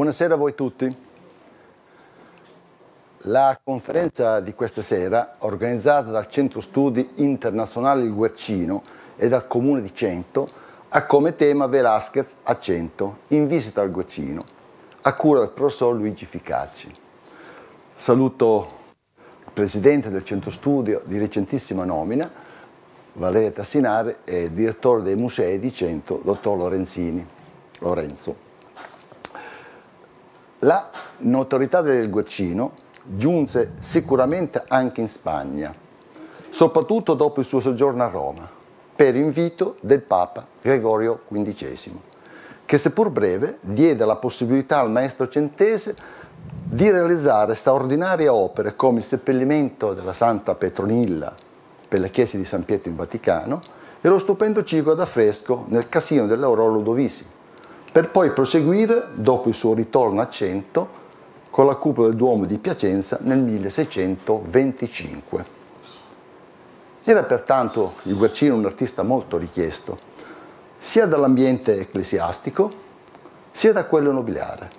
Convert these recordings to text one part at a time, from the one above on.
Buonasera a voi tutti. La conferenza di questa sera, organizzata dal Centro Studi Internazionale del Guercino e dal Comune di Cento, ha come tema Velasquez a Cento, in visita al Guercino, a cura del professor Luigi Ficacci. Saluto il presidente del Centro Studio di recentissima nomina, Valeria Tassinare, e il direttore dei musei di Cento, dottor Lorenzini. Lorenzo. La notorietà del Guercino giunse sicuramente anche in Spagna, soprattutto dopo il suo soggiorno a Roma, per invito del Papa Gregorio XV, che seppur breve diede la possibilità al maestro centese di realizzare straordinarie opere come il seppellimento della Santa Petronilla per la chiesa di San Pietro in Vaticano e lo stupendo ciclo d'affresco nel Casino dell'Aurora Ludovisi, per poi proseguire, dopo il suo ritorno a Cento, con la cupola del Duomo di Piacenza nel 1625. Era pertanto il Guercino un artista molto richiesto, sia dall'ambiente ecclesiastico, sia da quello nobiliare,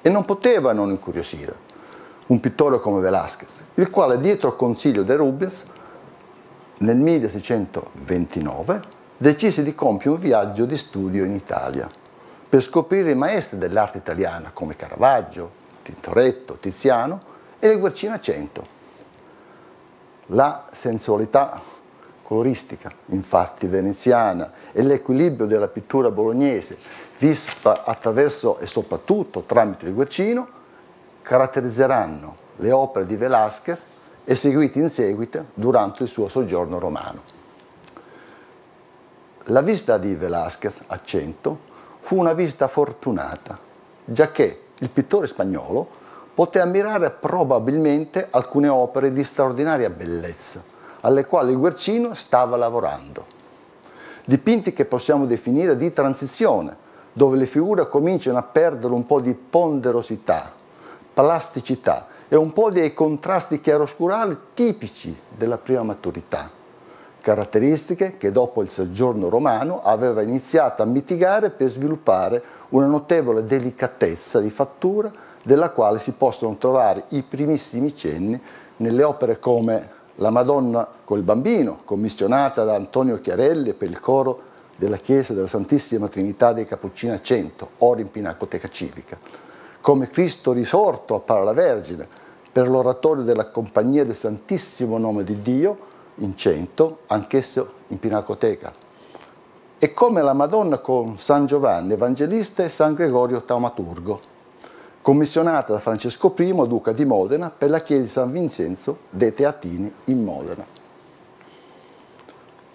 e non poteva non incuriosire un pittore come Velázquez, il quale dietro consiglio di Rubens nel 1629 decise di compiere un viaggio di studio in Italia per scoprire i maestri dell'arte italiana come Caravaggio, Tintoretto, Tiziano e il Guercino a Cento. La sensualità coloristica, infatti veneziana, e l'equilibrio della pittura bolognese, vista attraverso e soprattutto tramite il Guercino, caratterizzeranno le opere di Velázquez eseguite in seguito durante il suo soggiorno romano. La visita di Velázquez a Cento fu una visita fortunata, giacché il pittore spagnolo poté ammirare probabilmente alcune opere di straordinaria bellezza, alle quali il Guercino stava lavorando. Dipinti che possiamo definire di transizione, dove le figure cominciano a perdere un po' di ponderosità, plasticità e un po' dei contrasti chiaroscurali tipici della prima maturità caratteristiche che dopo il soggiorno romano aveva iniziato a mitigare per sviluppare una notevole delicatezza di fattura della quale si possono trovare i primissimi cenni nelle opere come La Madonna col bambino, commissionata da Antonio Chiarelli per il coro della Chiesa della Santissima Trinità dei Cappuccini a Cento, ora in Pinacoteca Civica, come Cristo risorto appare alla Vergine per l'oratorio della Compagnia del Santissimo Nome di Dio, in cento, anch'esso in pinacoteca. E come la Madonna con San Giovanni Evangelista e San Gregorio Taumaturgo, commissionata da Francesco I, duca di Modena, per la chiesa di San Vincenzo dei Teatini in Modena.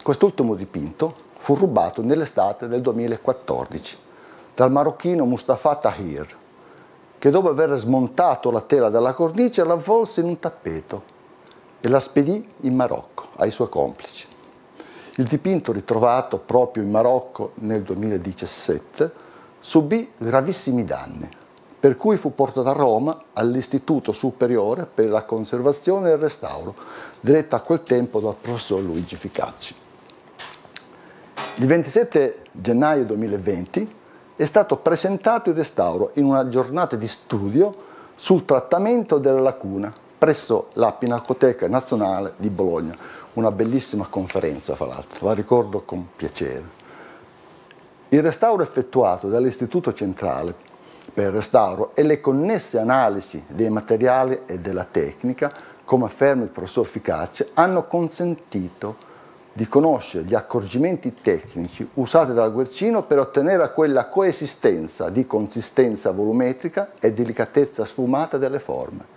Quest'ultimo dipinto fu rubato nell'estate del 2014 dal marocchino Mustafa Tahir, che dopo aver smontato la tela dalla cornice l'avvolse in un tappeto e la spedì in Marocco ai suoi complici. Il dipinto ritrovato proprio in Marocco nel 2017 subì gravissimi danni, per cui fu portato a Roma all'Istituto Superiore per la Conservazione e il Restauro, diretto a quel tempo dal professor Luigi Ficacci. Il 27 gennaio 2020 è stato presentato il restauro in una giornata di studio sul trattamento della lacuna presso la Pinacoteca Nazionale di Bologna, una bellissima conferenza fra l'altro, la ricordo con piacere. Il restauro effettuato dall'Istituto Centrale per il Restauro e le connesse analisi dei materiali e della tecnica, come afferma il professor Ficace, hanno consentito di conoscere gli accorgimenti tecnici usati dal Guercino per ottenere quella coesistenza di consistenza volumetrica e delicatezza sfumata delle forme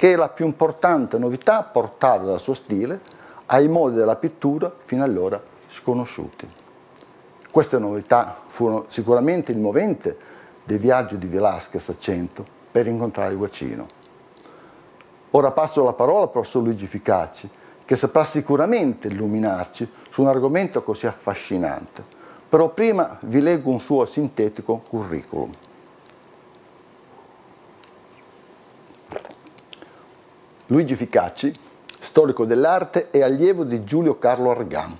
che è la più importante novità portata dal suo stile ai modi della pittura fino allora sconosciuti. Queste novità furono sicuramente il movente del viaggio di Velasquez a Cento per incontrare Guacino. Ora passo la parola al professor Luigi Ficacci, che saprà sicuramente illuminarci su un argomento così affascinante. Però prima vi leggo un suo sintetico curriculum. Luigi Ficacci, storico dell'arte e allievo di Giulio Carlo Argan.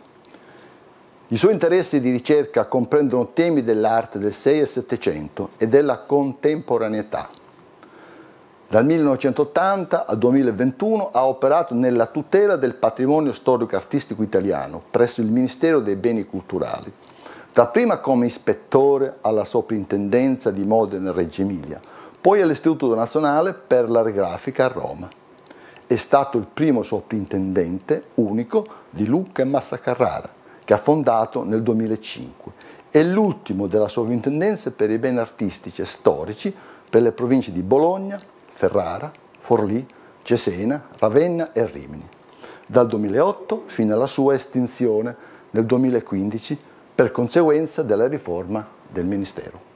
I suoi interessi di ricerca comprendono temi dell'arte del 6 e 700 e della contemporaneità. Dal 1980 al 2021 ha operato nella tutela del patrimonio storico-artistico italiano presso il Ministero dei Beni Culturali, dapprima come ispettore alla Soprintendenza di Modena e Reggio Emilia, poi all'Istituto Nazionale per l'Area Grafica a Roma è stato il primo soprintendente unico di Lucca e Massa Carrara, che ha fondato nel 2005, e l'ultimo della sovrintendenza per i beni artistici e storici per le province di Bologna, Ferrara, Forlì, Cesena, Ravenna e Rimini, dal 2008 fino alla sua estinzione nel 2015 per conseguenza della riforma del Ministero.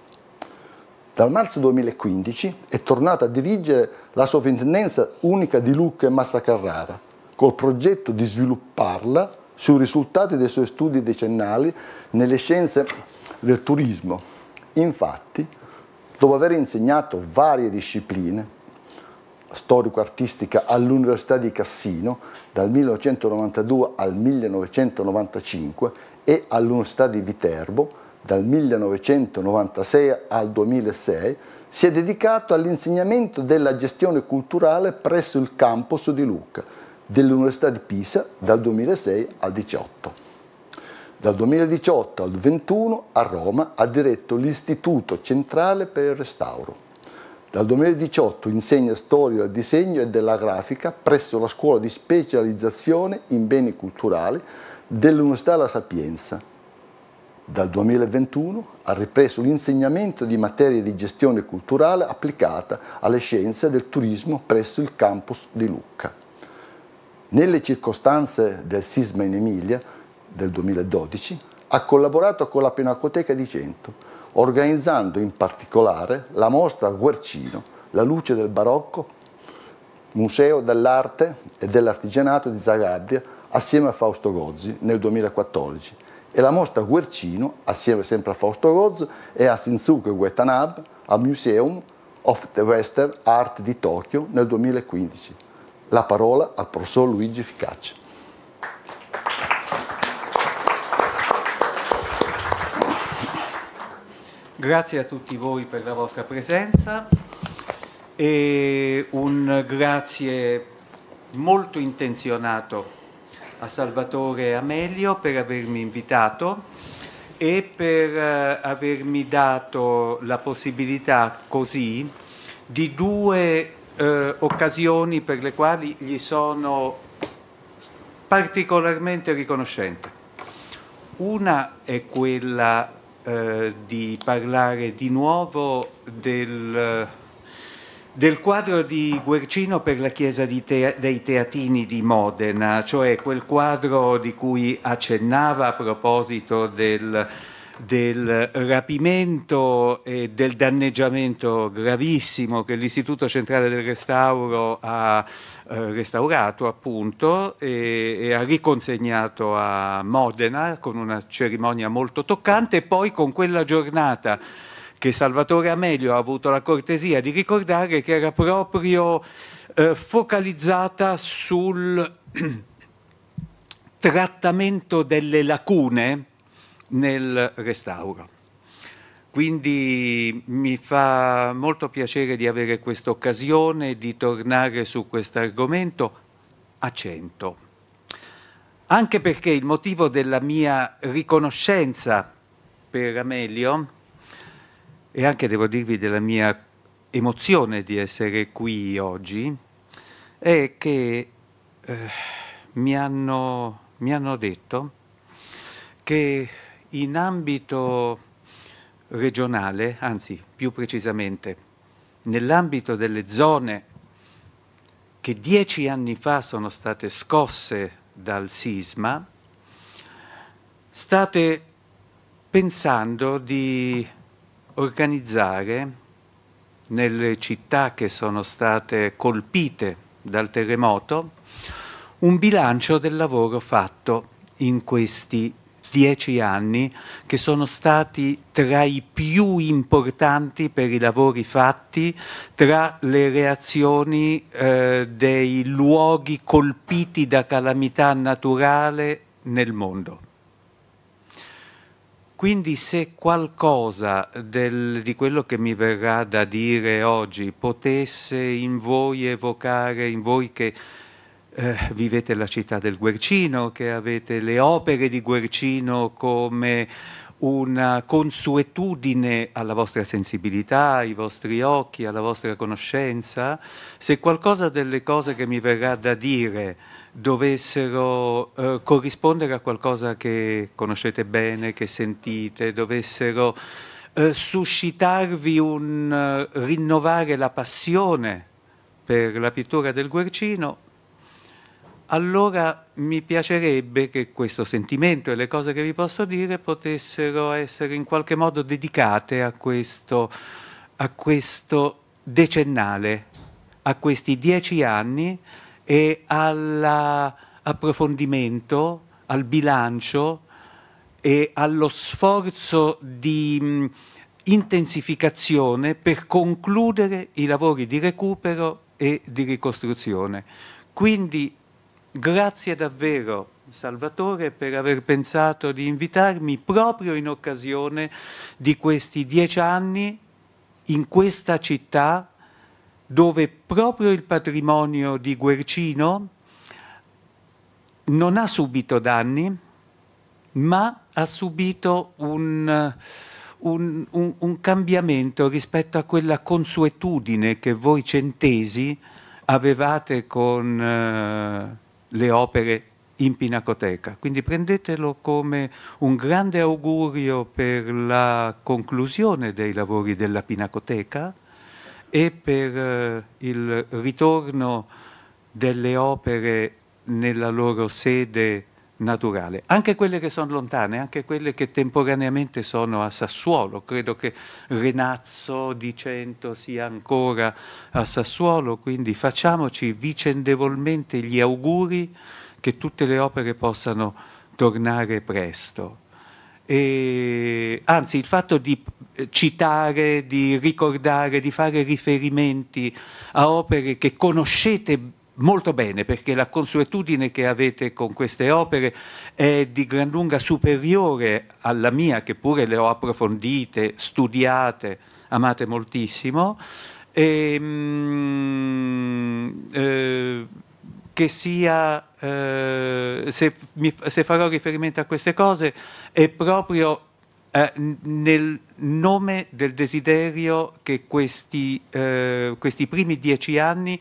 Dal marzo 2015 è tornato a dirigere la sovrintendenza unica di Lucca e Massa Carrara, col progetto di svilupparla sui risultati dei suoi studi decennali nelle scienze del turismo. Infatti, dopo aver insegnato varie discipline, storico-artistica all'Università di Cassino dal 1992 al 1995 e all'Università di Viterbo dal 1996 al 2006, si è dedicato all'insegnamento della gestione culturale presso il campus di Lucca dell'Università di Pisa dal 2006 al 2018. Dal 2018 al 2021 a Roma ha diretto l'Istituto Centrale per il Restauro. Dal 2018 insegna storia del disegno e della grafica presso la scuola di specializzazione in beni culturali dell'Università La Sapienza dal 2021 ha ripreso l'insegnamento di materie di gestione culturale applicata alle scienze del turismo presso il campus di Lucca. Nelle circostanze del sisma in Emilia del 2012 ha collaborato con la Pinacoteca di Cento, organizzando in particolare la mostra Guercino, la luce del barocco, Museo dell'arte e dell'artigianato di Zagabria assieme a Fausto Gozzi nel 2014 e la mostra Guercino, assieme sempre a Fausto Rozzo, e a Shinsuke Uetanab, al Museum of the Western Art di Tokyo nel 2015. La parola al professor Luigi Ficacci. Grazie a tutti voi per la vostra presenza e un grazie molto intenzionato a Salvatore Amelio per avermi invitato e per eh, avermi dato la possibilità così di due eh, occasioni per le quali gli sono particolarmente riconoscente. Una è quella eh, di parlare di nuovo del del quadro di Guercino per la chiesa te dei Teatini di Modena, cioè quel quadro di cui accennava a proposito del, del rapimento e del danneggiamento gravissimo che l'Istituto Centrale del Restauro ha eh, restaurato appunto e, e, ha riconsegnato a Modena con una cerimonia molto toccante e poi con quella giornata che Salvatore Amelio ha avuto la cortesia di ricordare che era proprio eh, focalizzata sul trattamento delle lacune nel restauro. Quindi mi fa molto piacere di avere questa occasione di tornare su questo argomento a cento. Anche perché il motivo della mia riconoscenza per Amelio e anche devo dirvi della mia emozione di essere qui oggi è che eh, mi, hanno, mi hanno detto che in ambito regionale, anzi più precisamente nell'ambito delle zone che dieci anni fa sono state scosse dal sisma, state pensando di organizzare nelle città che sono state colpite dal terremoto un bilancio del lavoro fatto in questi dieci anni che sono stati tra i più importanti per i lavori fatti, tra le reazioni eh, dei luoghi colpiti da calamità naturale nel mondo. Quindi se qualcosa del, di quello che mi verrà da dire oggi potesse in voi evocare, in voi che eh, vivete la città del Guercino, che avete le opere di Guercino come una consuetudine alla vostra sensibilità, ai vostri occhi, alla vostra conoscenza, se qualcosa delle cose che mi verrà da dire dovessero eh, corrispondere a qualcosa che conoscete bene, che sentite, dovessero eh, suscitarvi un eh, rinnovare la passione per la pittura del Guercino, allora mi piacerebbe che questo sentimento e le cose che vi posso dire potessero essere in qualche modo dedicate a questo, a questo decennale, a questi dieci anni e all'approfondimento, al bilancio e allo sforzo di mh, mm, intensificazione per concludere i lavori di recupero e di ricostruzione. Quindi grazie davvero Salvatore per aver pensato di invitarmi proprio in occasione di questi dieci anni in questa città dove proprio il patrimonio di Guercino non ha subito danni, ma ha subito un, un, un, un, cambiamento rispetto a quella consuetudine che voi centesi avevate con eh, le opere in pinacoteca. Quindi prendetelo come un grande augurio per la conclusione dei lavori della pinacoteca e per eh, il ritorno delle opere nella loro sede naturale, anche quelle che sono lontane, anche quelle che temporaneamente sono a Sassuolo. Credo che Renazzo di Cento sia ancora a Sassuolo, quindi facciamoci vicendevolmente gli auguri che tutte le opere possano tornare presto. E, anzi, il fatto di eh, citare, di ricordare, di fare riferimenti a opere che conoscete molto bene perché la consuetudine che avete con queste opere è di gran lunga superiore alla mia che pure le ho approfondite, studiate, amate moltissimo. E, mm, eh, che sia, eh, se, mi, se, farò riferimento a queste cose, è proprio eh, nel nome del desiderio che questi, eh, questi primi dieci anni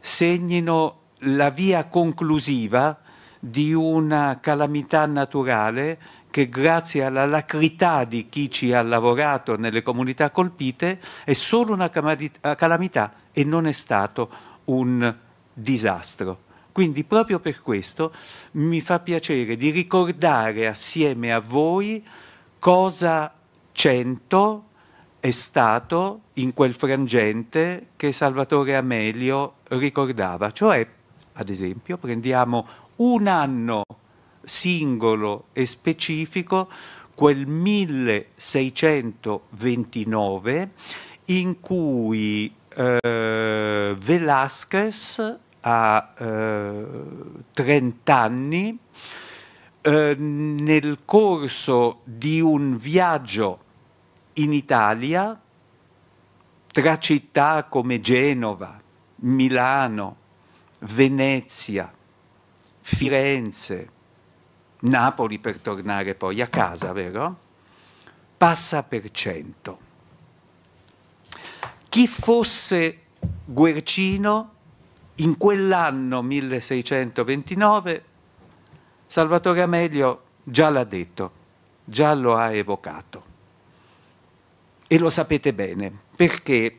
segnino la via conclusiva di una calamità naturale che grazie alla lacrità di chi ci ha lavorato nelle comunità colpite è solo una calamità e non è stato un disastro. Quindi proprio per questo mi fa piacere di ricordare assieme a voi cosa Cento è stato in quel frangente che Salvatore Amelio ricordava, cioè ad esempio prendiamo un anno singolo e specifico, quel 1629 in cui eh, Velázquez a eh, 30 anni, eh, nel corso di un viaggio in Italia tra città come Genova, Milano, Venezia, Firenze, Napoli per tornare poi a casa, vero? Passa per cento. Chi fosse Guercino in quell'anno 1629 Salvatore Amelio già l'ha detto, già lo ha evocato. E lo sapete bene, perché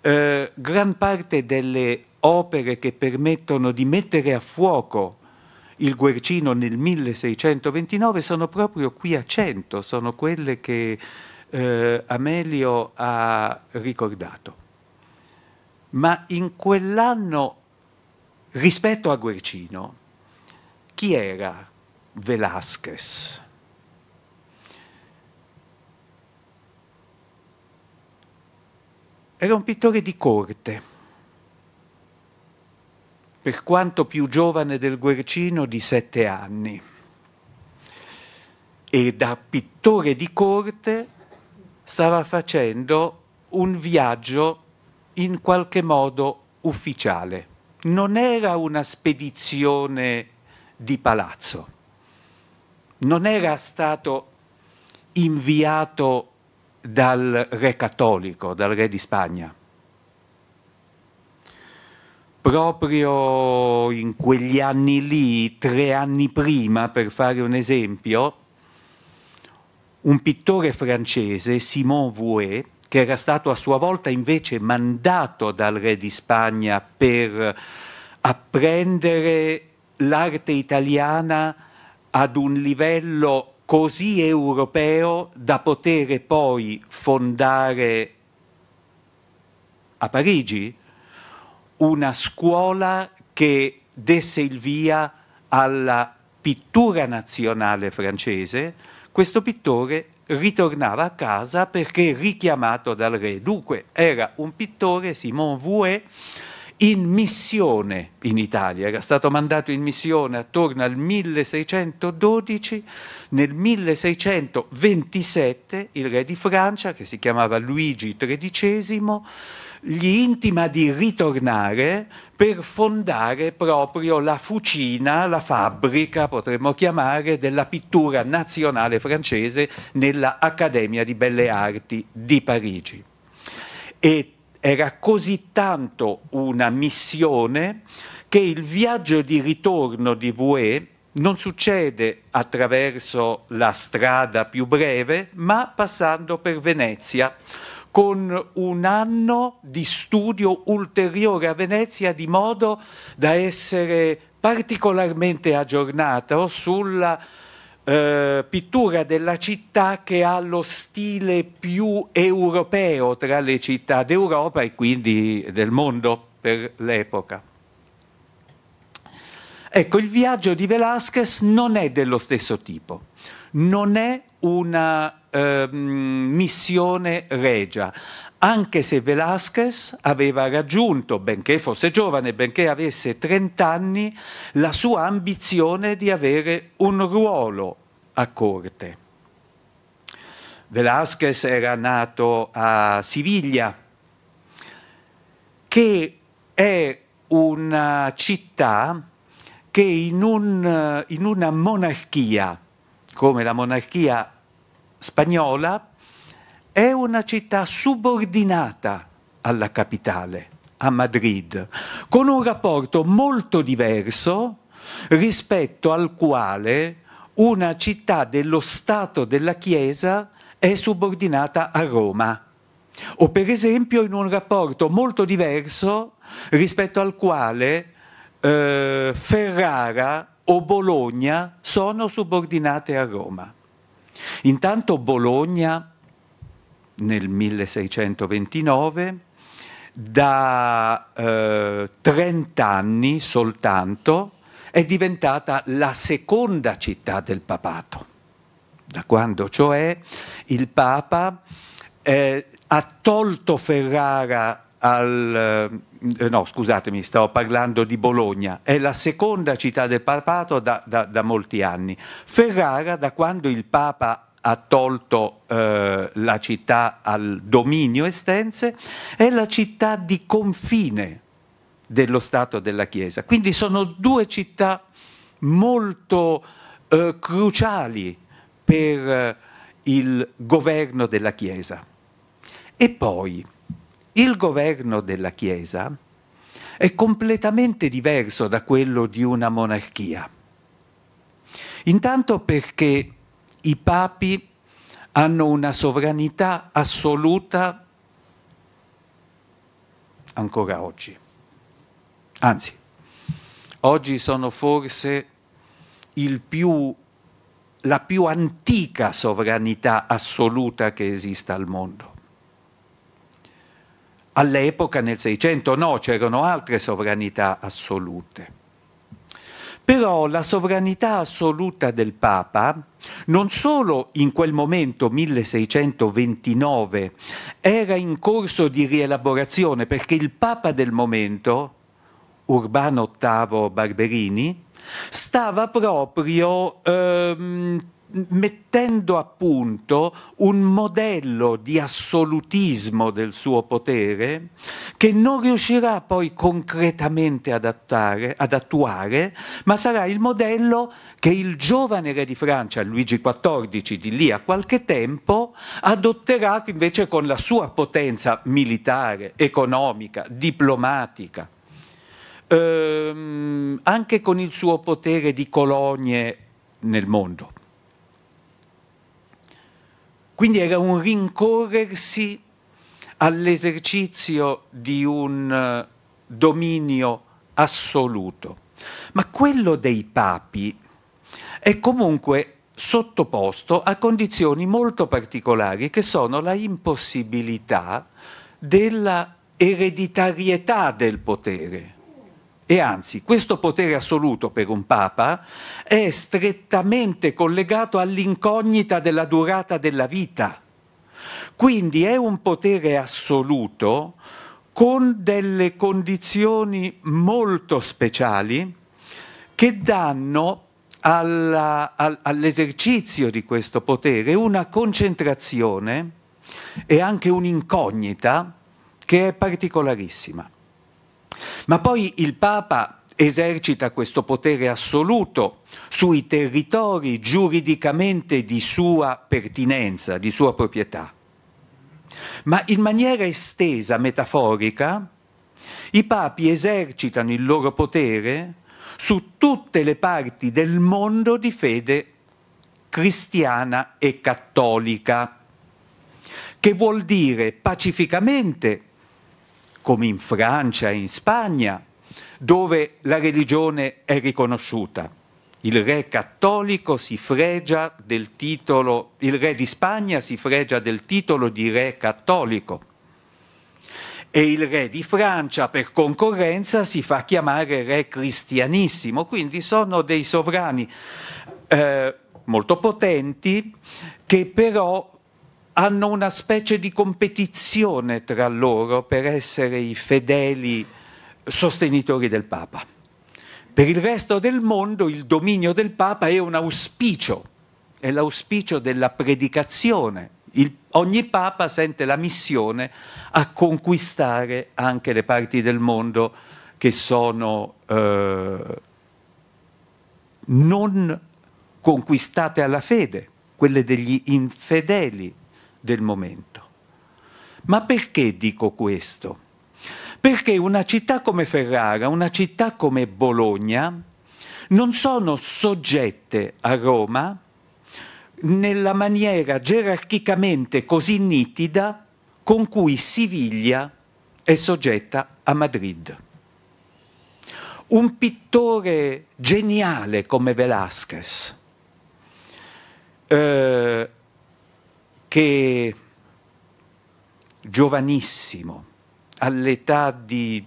eh, gran parte delle opere che permettono di mettere a fuoco il Guercino nel 1629 sono proprio qui a Cento, sono quelle che eh, Amelio ha ricordato ma in quell'anno, rispetto a Guercino, chi era Velázquez? Era un pittore di corte per quanto più giovane del Guercino di sette anni. E da pittore di corte stava facendo un viaggio in qualche modo ufficiale. Non era una spedizione di palazzo, non era stato inviato dal re cattolico, dal re di Spagna. Proprio in quegli anni lì, tre anni prima, per fare un esempio, un pittore francese, Simon Vouet, che era stato a sua volta invece mandato dal re di Spagna per apprendere l'arte italiana ad un livello così europeo da poter poi fondare a Parigi una scuola che desse il via alla pittura nazionale francese, questo pittore ritornava a casa perché richiamato dal re. Dunque era un pittore, Simon Vouet, in missione in Italia, era stato mandato in missione attorno al 1612, nel 1627 il re di Francia, che si chiamava Luigi XIII, gli intima di ritornare per fondare proprio la fucina, la fabbrica, potremmo chiamare, della pittura nazionale francese nella Accademia di Belle Arti di Parigi. E era così tanto una missione che il viaggio di ritorno di Vouet non succede attraverso la strada più breve, ma passando per Venezia con un anno di studio ulteriore a Venezia di modo da essere particolarmente aggiornato sulla eh, pittura della città che ha lo stile più europeo tra le città d'Europa e quindi del mondo per l'epoca. Ecco, il viaggio di Velázquez non è dello stesso tipo, non è una eh, missione regia. Anche se Velázquez aveva raggiunto, benché fosse giovane, benché avesse 30 anni, la sua ambizione di avere un ruolo a corte. Velázquez era nato a Siviglia, che è una città che in, un, in una monarchia, come la monarchia spagnola, è una città subordinata alla capitale, a Madrid, con un rapporto molto diverso rispetto al quale una città dello Stato della Chiesa è subordinata a Roma. O per esempio in un rapporto molto diverso rispetto al quale eh, Ferrara o Bologna sono subordinate a Roma. Intanto Bologna nel 1629 da eh, 30 anni soltanto è diventata la seconda città del papato, da quando cioè il Papa eh, ha tolto Ferrara al eh, no scusatemi, stavo parlando di Bologna, è la seconda città del papato da, da, da molti anni. Ferrara, da quando il Papa ha tolto eh, la città al dominio estense, è la città di confine dello Stato della Chiesa. Quindi sono due città molto eh, cruciali per eh, il governo della Chiesa. E poi il governo della Chiesa è completamente diverso da quello di una monarchia. Intanto perché i papi hanno una sovranità assoluta ancora oggi. Anzi, oggi sono forse più, la più antica sovranità assoluta che esista al mondo All'epoca, nel 600 no, c'erano altre sovranità assolute. Però la sovranità assoluta del Papa, non solo in quel momento, 1629, era in corso di rielaborazione, perché il Papa del momento, Urbano VIII Barberini, stava proprio ehm, mettendo a punto un modello di assolutismo del suo potere che non riuscirà poi concretamente ad, ad attuare, ma sarà il modello che il giovane re di Francia, Luigi XIV, di lì a qualche tempo, adotterà invece con la sua potenza militare, economica, diplomatica. Ehm, anche con il suo potere di colonie nel mondo. Quindi era un rincorrersi all'esercizio di un eh, dominio assoluto. Ma quello dei papi è comunque sottoposto a condizioni molto particolari che sono la impossibilità della ereditarietà del potere e anzi, questo potere assoluto per un Papa è strettamente collegato all'incognita della durata della vita. Quindi è un potere assoluto con delle condizioni molto speciali che danno alla, al, all'esercizio di questo potere una concentrazione e anche un'incognita che è particolarissima. Ma poi il Papa esercita questo potere assoluto sui territori giuridicamente di sua pertinenza, di sua proprietà. Ma in maniera estesa, metaforica, i papi esercitano il loro potere su tutte le parti del mondo di fede cristiana e cattolica, che vuol dire pacificamente come in Francia e in Spagna, dove la religione è riconosciuta. Il re cattolico si fregia del titolo, il re di Spagna si fregia del titolo di re cattolico e il re di Francia per concorrenza si fa chiamare re cristianissimo, quindi sono dei sovrani eh, molto potenti che però hanno una specie di competizione tra loro per essere i fedeli sostenitori del Papa. Per il resto del mondo il dominio del Papa è un auspicio, è l'auspicio della predicazione. Il, ogni Papa sente la missione a conquistare anche le parti del mondo che sono eh, non conquistate alla fede, quelle degli infedeli, del momento. Ma perché dico questo? Perché una città come Ferrara, una città come Bologna, non sono soggette a Roma nella maniera gerarchicamente così nitida con cui Siviglia è soggetta a Madrid. Un pittore geniale come Velázquez eh, che giovanissimo, all'età di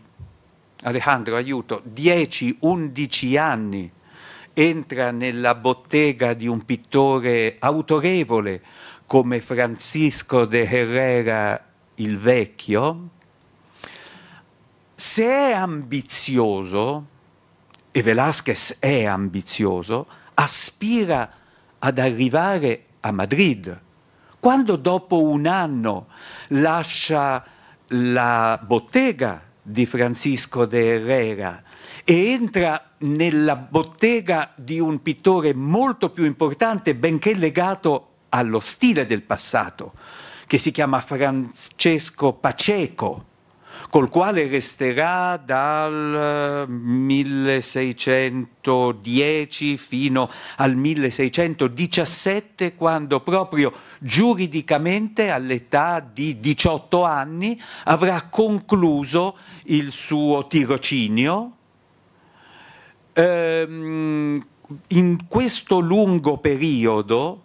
Alejandro, aiuto, 10-11 anni, entra nella bottega di un pittore autorevole come Francisco de Herrera il Vecchio, se è ambizioso, e Velázquez è ambizioso, aspira ad arrivare a Madrid, quando dopo un anno lascia la bottega di Francisco de Herrera e entra nella bottega di un pittore molto più importante, benché legato allo stile del passato, che si chiama Francesco Paceco, col quale resterà dal 1610 eh, fino al 1617, quando proprio giuridicamente all'età di 18 anni avrà concluso il suo tirocinio. Ehm, in questo lungo periodo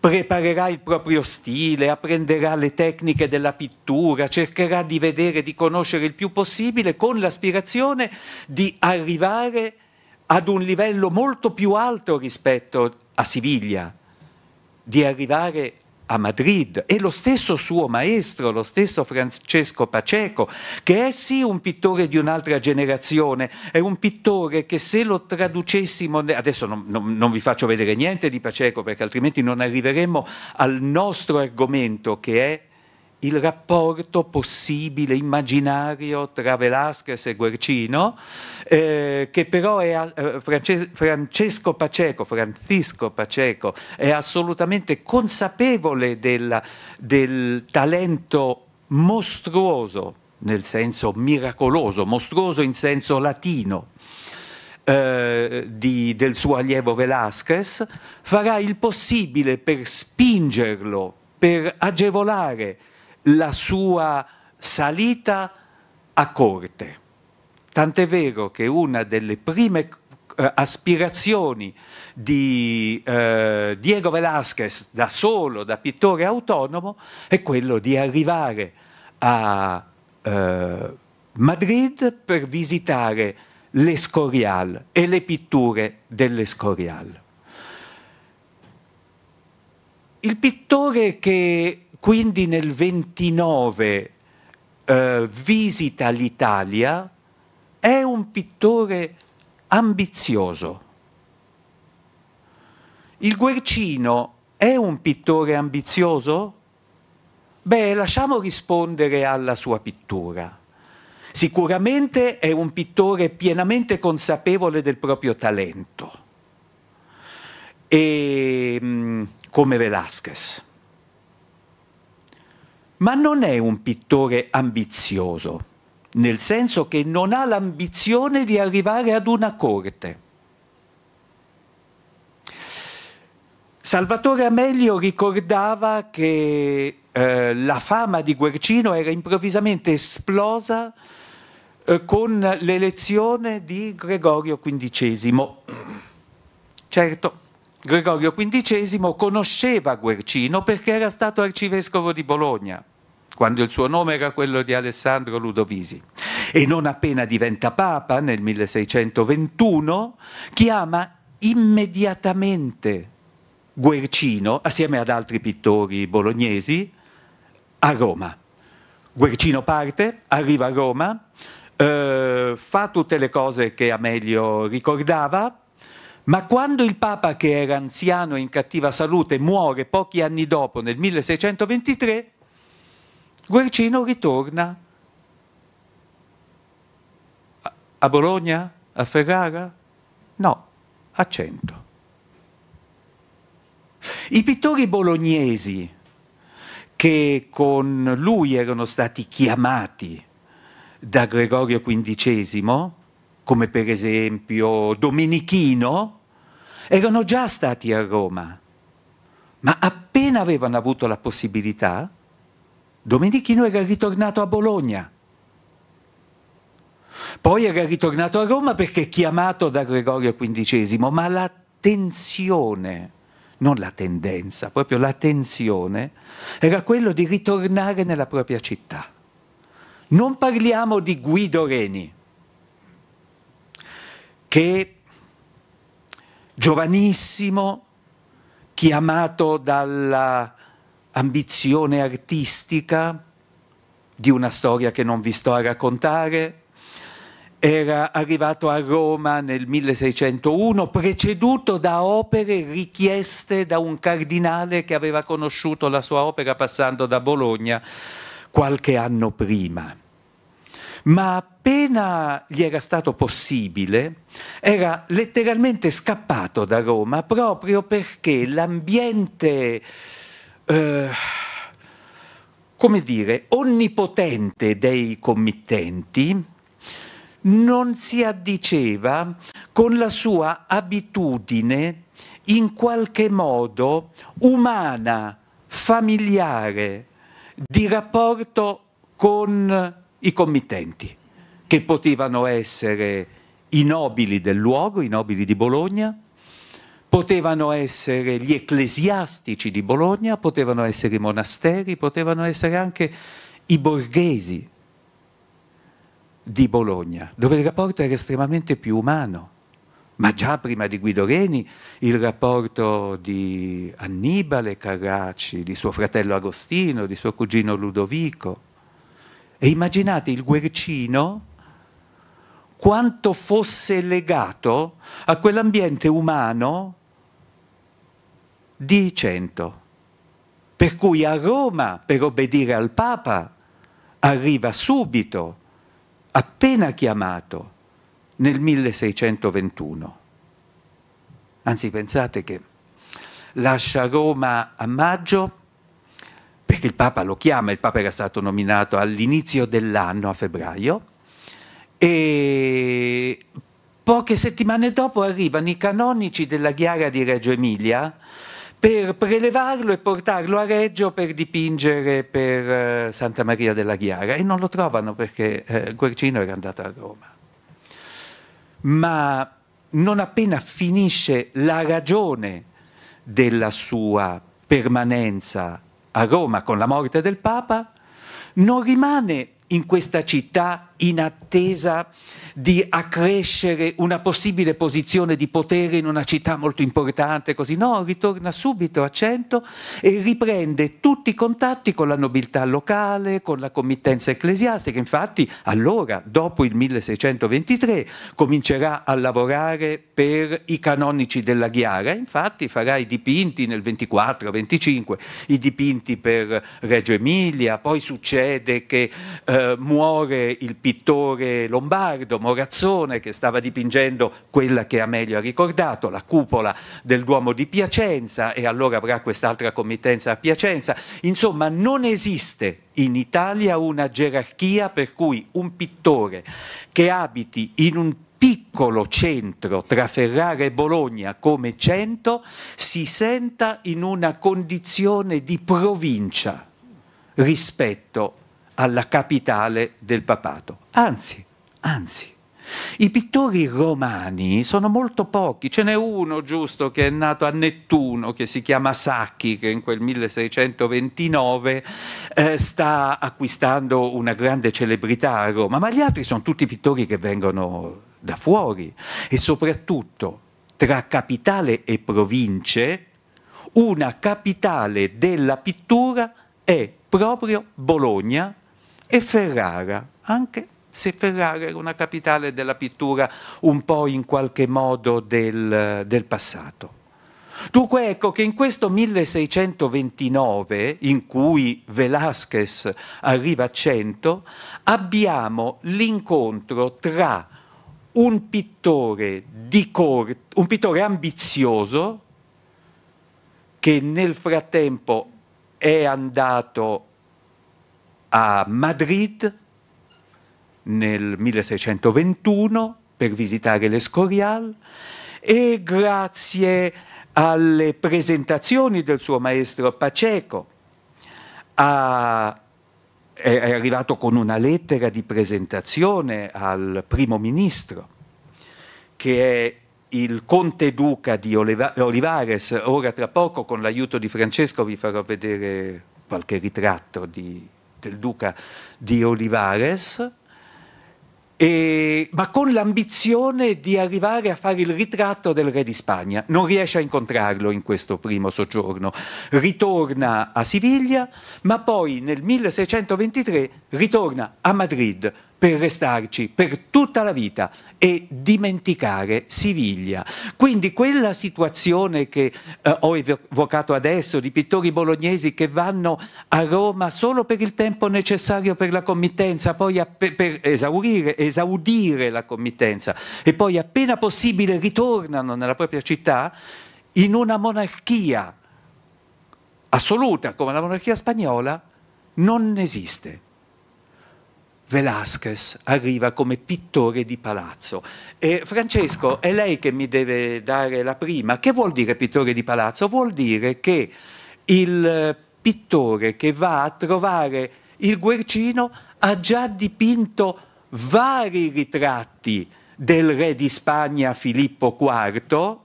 preparerà il proprio stile, apprenderà le tecniche della pittura, cercherà di vedere, di conoscere il più possibile con l'aspirazione di arrivare ad un livello molto più alto rispetto a Siviglia, di arrivare a Madrid e lo stesso suo maestro, lo stesso Francesco Paceco, che è sì un pittore di un'altra generazione, è un pittore che se lo traducessimo, adesso non, non, non vi faccio vedere niente di Paceco perché altrimenti non arriveremmo al nostro argomento che è il rapporto possibile, immaginario tra Velasquez e Guercino, eh, che però è eh, Francesco Paceco, Francisco Paceco, è assolutamente consapevole del, del talento mostruoso, nel senso miracoloso, mostruoso in senso latino, eh, di, del suo allievo Velasquez, farà il possibile per spingerlo, per agevolare, la sua salita a corte. Tant'è vero che una delle prime eh, aspirazioni di eh, Diego Velázquez da solo, da pittore autonomo, è quello di arrivare a eh, Madrid per visitare l'Escorial e le pitture dell'Escorial. Il pittore che quindi nel 29 eh, visita l'Italia, è un pittore ambizioso. Il Guercino è un pittore ambizioso? Beh, lasciamo rispondere alla sua pittura. Sicuramente è un pittore pienamente consapevole del proprio talento, e, ehm, come Velasquez ma non è un pittore ambizioso, nel senso che non ha l'ambizione di arrivare ad una corte. Salvatore Amelio ricordava che eh, la fama di Guercino era improvvisamente esplosa eh, con l'elezione di Gregorio XV. Certo, Gregorio XV conosceva Guercino perché era stato arcivescovo di Bologna quando il suo nome era quello di Alessandro Ludovisi. E non appena diventa papa nel 1621, chiama immediatamente Guercino, assieme ad altri pittori bolognesi, a Roma. Guercino parte, arriva a Roma, eh, fa tutte le cose che Amelio ricordava, ma quando il Papa, che era anziano e in cattiva salute, muore pochi anni dopo, nel 1623, Guercino ritorna a Bologna, a Ferrara? No, a Cento. I pittori bolognesi che con lui erano stati chiamati da Gregorio XV, come per esempio Domenichino, erano già stati a Roma, ma appena avevano avuto la possibilità, Domenichino era ritornato a Bologna. Poi era ritornato a Roma perché chiamato da Gregorio XV, ma la tensione, non la tendenza, proprio la tensione, era quello di ritornare nella propria città. Non parliamo di Guido Reni, che giovanissimo, chiamato dalla ambizione artistica di una storia che non vi sto a raccontare. Era arrivato a Roma nel 1601, preceduto da opere richieste da un cardinale che aveva conosciuto la sua opera passando da Bologna qualche anno prima. Ma appena gli era stato possibile, era letteralmente scappato da Roma proprio perché l'ambiente eh, come dire, onnipotente dei committenti, non si addiceva con la sua abitudine in qualche modo umana, familiare, di rapporto con i committenti, che potevano essere i nobili del luogo, i nobili di Bologna, potevano essere gli ecclesiastici di Bologna, potevano essere i monasteri, potevano essere anche i borghesi di Bologna, dove il rapporto era estremamente più umano. Ma già prima di Guido Reni il rapporto di Annibale Carracci, di suo fratello Agostino, di suo cugino Ludovico. E immaginate il Guercino quanto fosse legato a quell'ambiente umano di 100. Per cui a Roma, per obbedire al Papa, arriva subito, appena chiamato, nel 1621. Anzi, pensate che lascia Roma a maggio, perché il Papa lo chiama, il Papa era stato nominato all'inizio dell'anno, a febbraio, e poche settimane dopo arrivano i canonici della Chiara di Reggio Emilia, per prelevarlo e portarlo a Reggio per dipingere per eh, Santa Maria della Ghiara e non lo trovano perché eh, Guercino era andato a Roma. Ma non appena finisce la ragione della sua permanenza a Roma con la morte del Papa, non rimane in questa città in attesa di accrescere una possibile posizione di potere in una città molto importante, così no, ritorna subito a Cento e riprende tutti i contatti con la nobiltà locale, con la committenza ecclesiastica, infatti allora, dopo il 1623, comincerà a lavorare per i canonici della Ghiara, infatti farà i dipinti nel 24-25, i dipinti per Reggio Emilia, poi succede che eh, muore il pittore lombardo Morazzone che stava dipingendo quella che Amelio ha ricordato, la cupola del Duomo di Piacenza e allora avrà quest'altra committenza a Piacenza, insomma non esiste in Italia una gerarchia per cui un pittore che abiti in un piccolo centro tra Ferrara e Bologna come centro si senta in una condizione di provincia rispetto alla capitale del papato. Anzi, anzi, i pittori romani sono molto pochi, ce n'è uno giusto che è nato a Nettuno, che si chiama Sacchi, che in quel 1629 eh, sta acquistando una grande celebrità a Roma, ma gli altri sono tutti pittori che vengono da fuori e soprattutto tra capitale e province una capitale della pittura è proprio Bologna e Ferrara, anche se Ferrara era una capitale della pittura un po' in qualche modo del, del passato. Dunque ecco che in questo 1629, in cui Velázquez arriva a 100, abbiamo l'incontro tra un pittore, cor- un pittore ambizioso che nel frattempo è andato a Madrid nel 1621 per visitare l'Escorial e grazie alle presentazioni del suo maestro Paceco ha è arrivato con una lettera di presentazione al primo ministro, che è il conte duca di Olivares. Ora tra poco con l'aiuto di Francesco vi farò vedere qualche ritratto di, del duca di Olivares e, ma con l'ambizione di arrivare a fare il ritratto del re di Spagna. Non riesce a incontrarlo in questo primo soggiorno, ritorna a Siviglia, ma poi nel 1623 ritorna a Madrid per restarci per tutta la vita e dimenticare Siviglia. Quindi quella situazione che eh, ho evocato adesso di pittori bolognesi che vanno a Roma solo per il tempo necessario per la committenza, poi a, per, per esaurire, esaudire la committenza e poi appena possibile ritornano nella propria città in una monarchia assoluta come la monarchia spagnola non esiste. Velázquez arriva come pittore di palazzo. E Francesco, è lei che mi deve dare la prima. Che vuol dire pittore di palazzo? Vuol dire che il pittore che va a trovare il Guercino ha già dipinto vari ritratti del re di Spagna Filippo IV,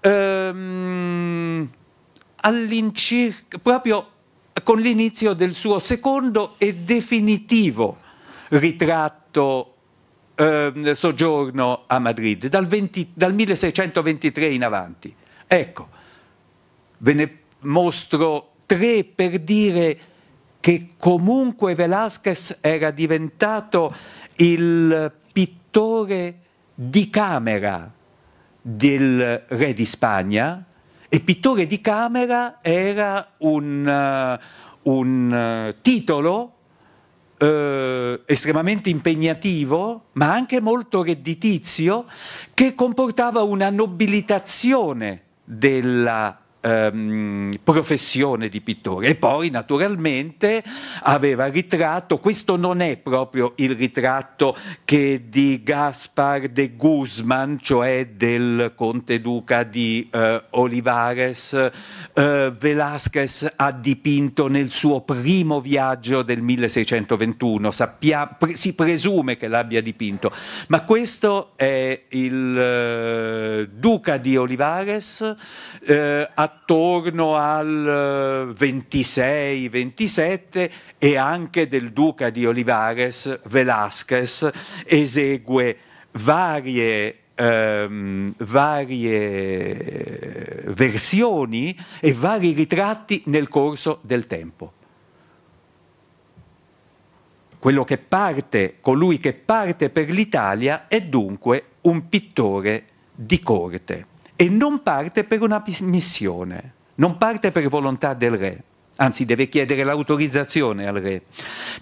ehm, all'incirca, proprio con l'inizio del suo secondo e definitivo ritratto eh, soggiorno a Madrid, dal, 20, dal 1623 in avanti. Ecco, ve ne mostro tre per dire che comunque Velázquez era diventato il pittore di camera del re di Spagna, e pittore di camera era un, eh, un eh, titolo eh, estremamente impegnativo, ma anche molto redditizio, che comportava una nobilitazione della ehm, professione di pittore e poi naturalmente aveva ritratto, questo non è proprio il ritratto che di Gaspar de Guzman, cioè del conte duca di eh, Olivares, eh, Velázquez ha dipinto nel suo primo viaggio del 1621, Sappia, pre, si presume che l'abbia dipinto, ma questo è il eh, duca di Olivares, eh, attorno al 26-27 eh, e anche del duca di Olivares Velázquez esegue varie Ehm, varie versioni e vari ritratti nel corso del tempo. Quello che parte, colui che parte per l'Italia è dunque un pittore di corte e non parte per una missione, non parte per volontà del re, anzi deve chiedere l'autorizzazione al re,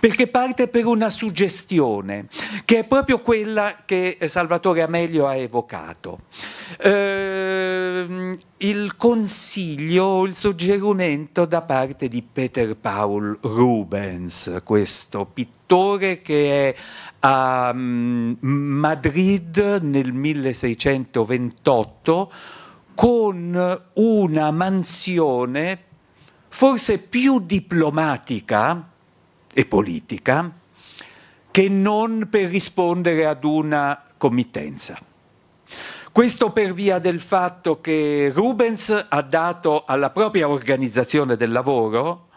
perché parte per una suggestione, che è proprio quella che Salvatore Amelio ha evocato. Eh, il consiglio, il suggerimento da parte di Peter Paul Rubens, questo pittore pittore che è a mm, Madrid nel 1628 con una mansione forse più diplomatica e politica che non per rispondere ad una committenza. Questo per via del fatto che Rubens ha dato alla propria organizzazione del lavoro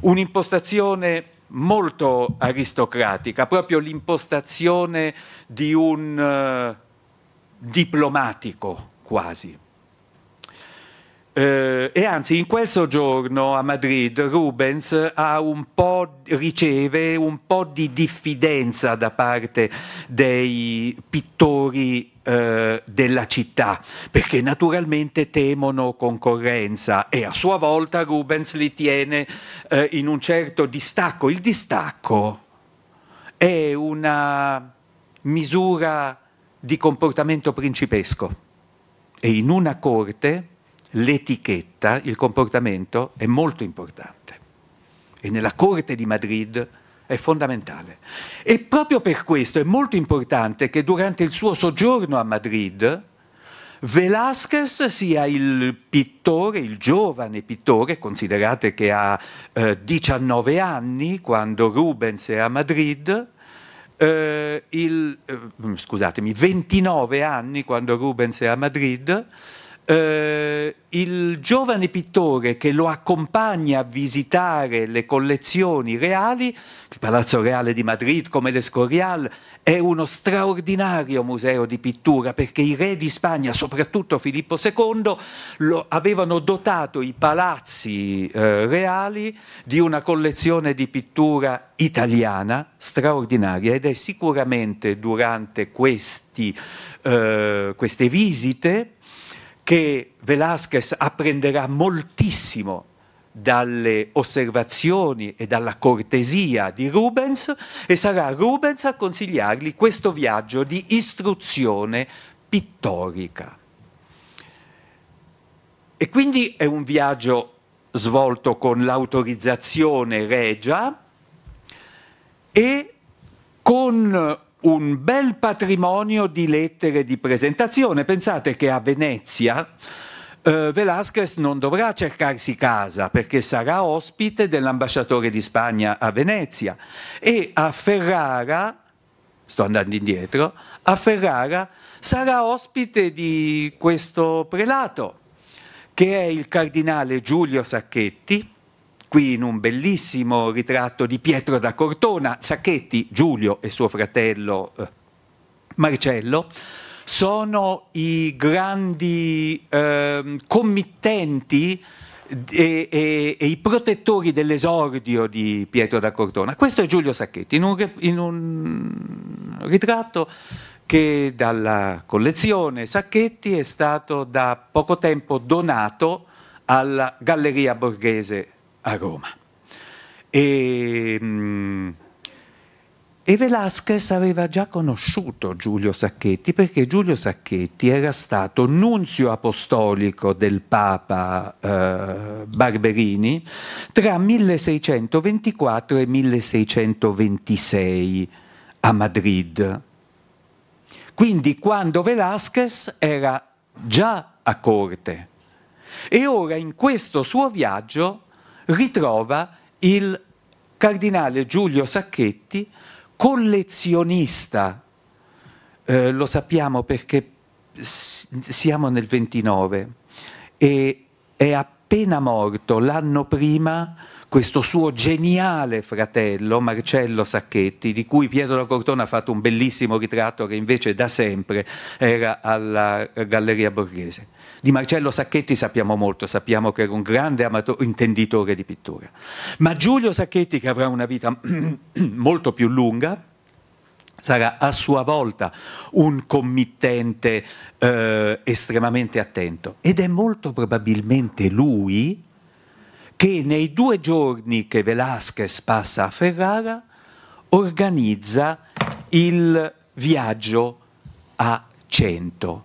un'impostazione molto aristocratica, proprio l'impostazione di un eh, diplomatico quasi. Eh, e anzi, in quel soggiorno a Madrid, Rubens un riceve un po' di diffidenza da parte dei pittori eh, della città, perché naturalmente temono concorrenza e a sua volta Rubens li tiene eh, in un certo distacco. Il distacco è una misura di comportamento principesco e in una corte l'etichetta, il comportamento è molto importante. E nella corte di Madrid è fondamentale. E proprio per questo è molto importante che durante il suo soggiorno a Madrid Velázquez sia il pittore, il giovane pittore, considerate che ha eh, 19 anni quando Rubens è a Madrid, eh, il, eh, scusatemi, 29 anni quando Rubens è a Madrid, eh, il giovane pittore che lo accompagna a visitare le collezioni reali, il Palazzo Reale di Madrid come l'Escorial, è uno straordinario museo di pittura perché i re di Spagna, soprattutto Filippo II, lo, avevano dotato i palazzi eh, reali di una collezione di pittura italiana straordinaria ed è sicuramente durante questi, eh, queste visite che Velázquez apprenderà moltissimo dalle osservazioni e dalla cortesia di Rubens e sarà Rubens a consigliargli questo viaggio di istruzione pittorica. E quindi è un viaggio svolto con l'autorizzazione regia e con un bel patrimonio di lettere di presentazione. Pensate che a Venezia eh, Velázquez non dovrà cercarsi casa perché sarà ospite dell'ambasciatore di Spagna a Venezia e a Ferrara, sto andando indietro, a Ferrara sarà ospite di questo prelato che è il cardinale Giulio Sacchetti, qui in un bellissimo ritratto di Pietro da Cortona, Sacchetti, Giulio e suo fratello eh, Marcello, sono i grandi ehm, eh, committenti e, e, e, i protettori dell'esordio di Pietro da Cortona. Questo è Giulio Sacchetti, in un, in un ritratto che dalla collezione Sacchetti è stato da poco tempo donato alla Galleria Borghese a Roma. Ehm, e, e Velasquez aveva già conosciuto Giulio Sacchetti perché Giulio Sacchetti era stato nunzio apostolico del Papa eh, Barberini tra 1624 e 1626 a Madrid. Quindi quando Velasquez era già a corte e ora in questo suo viaggio ritrova il cardinale Giulio Sacchetti, collezionista, eh, lo sappiamo perché siamo nel 29 e è appena appena morto l'anno prima questo suo geniale fratello Marcello Sacchetti, di cui Pietro da Cortona ha fatto un bellissimo ritratto che invece da sempre era alla Galleria Borghese. Di Marcello Sacchetti sappiamo molto, sappiamo che era un grande amato- intenditore di pittura. Ma Giulio Sacchetti, che avrà una vita molto più lunga, sarà a sua volta un committente eh, estremamente attento. Ed è molto probabilmente lui che nei due giorni che Velázquez passa a Ferrara organizza il viaggio a Cento.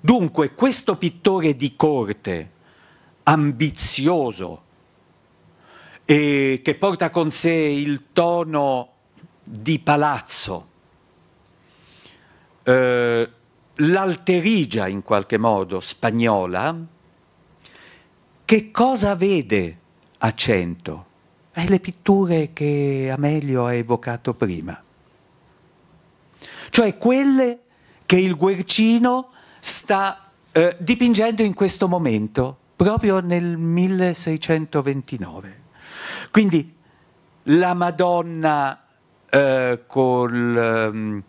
Dunque questo pittore di corte, ambizioso, e che porta con sé il tono di palazzo. Eh, L'alterigia, in qualche modo, spagnola, che cosa vede a Cento? È le pitture che Amelio ha evocato prima. Cioè quelle che il Guercino sta eh, dipingendo in questo momento, proprio nel 1629. Quindi la Madonna eh, col... Eh,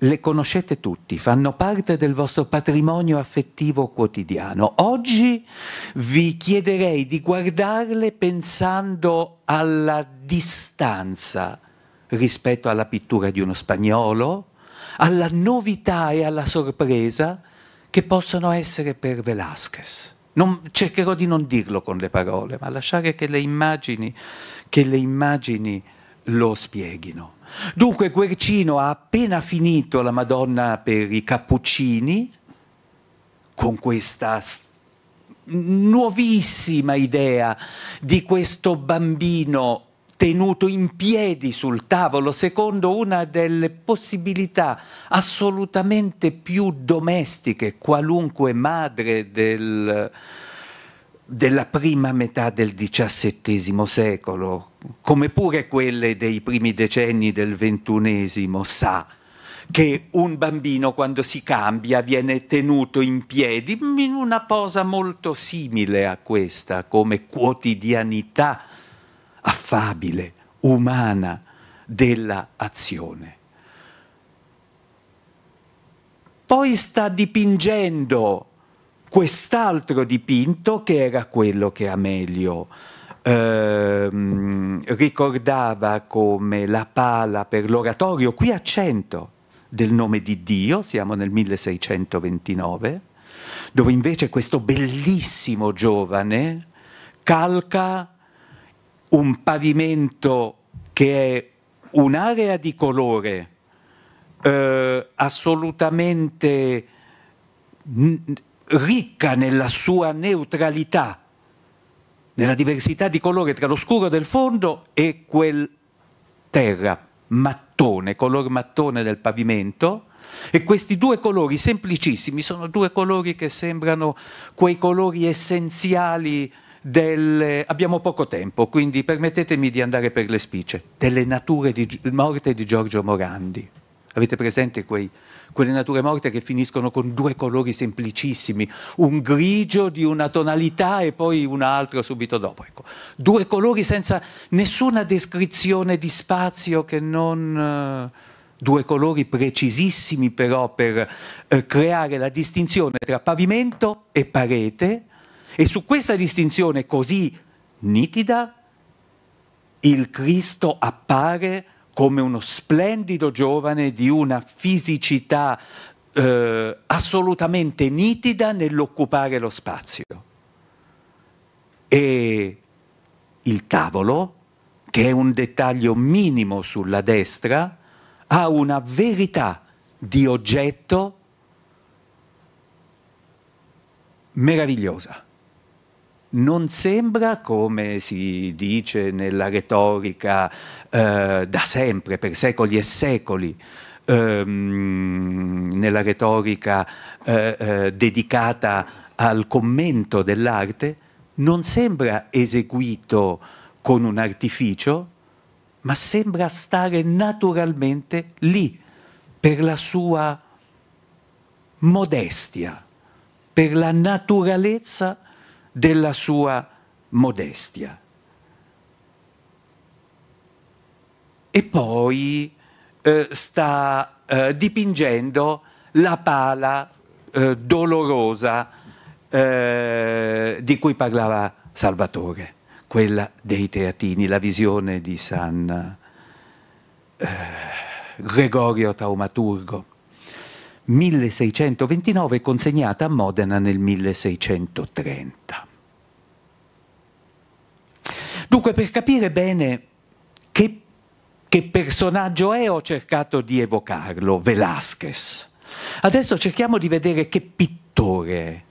le conoscete tutti, fanno parte del vostro patrimonio affettivo quotidiano. Oggi vi chiederei di guardarle pensando alla distanza rispetto alla pittura di uno spagnolo, alla novità e alla sorpresa che possono essere per Velázquez. Non, cercherò di non dirlo con le parole, ma lasciare che le immagini che le immagini lo spieghino. Dunque Guercino ha appena finito la Madonna per i cappuccini con questa nuovissima idea di questo bambino tenuto in piedi sul tavolo secondo una delle possibilità assolutamente più domestiche qualunque madre del della prima metà del XVII secolo, come pure quelle dei primi decenni del XXI, sa che un bambino quando si cambia viene tenuto in piedi in una posa molto simile a questa, come quotidianità affabile, umana dell'azione. Poi sta dipingendo quest'altro dipinto che era quello che Amelio ehm, ricordava come la pala per l'oratorio, qui a Cento, del nome di Dio, siamo nel 1629, dove invece questo bellissimo giovane calca un pavimento che è un'area di colore eh, assolutamente ricca nella sua neutralità, nella diversità di colore tra lo scuro del fondo e quel terra, mattone, color mattone del pavimento. E questi due colori semplicissimi sono due colori che sembrano quei colori essenziali del... Abbiamo poco tempo, quindi permettetemi di andare per le spicce, delle nature di morte di Giorgio Morandi. Avete presente quei, quelle nature morte che finiscono con due colori semplicissimi, un grigio di una tonalità e poi un altro subito dopo. Ecco. Due colori senza nessuna descrizione di spazio che non... Eh, due colori precisissimi però per eh, creare la distinzione tra pavimento e parete e su questa distinzione così nitida il Cristo appare come uno splendido giovane di una fisicità eh, assolutamente nitida nell'occupare lo spazio. E il tavolo, che è un dettaglio minimo sulla destra, ha una verità di oggetto meravigliosa non sembra, come si dice nella retorica eh, da sempre, per secoli e secoli, ehm, nella retorica eh, eh, dedicata al commento dell'arte, non sembra eseguito con un artificio, ma sembra stare naturalmente lì, per la sua modestia, per la naturalezza della sua modestia. E poi eh, sta eh, dipingendo la pala eh, dolorosa eh, di cui parlava Salvatore, quella dei teatini, la visione di San eh, Gregorio Taumaturgo. 1629 e consegnata a Modena nel 1630. Dunque, per capire bene che, che personaggio è, ho cercato di evocarlo, Velázquez. Adesso cerchiamo di vedere che pittore è.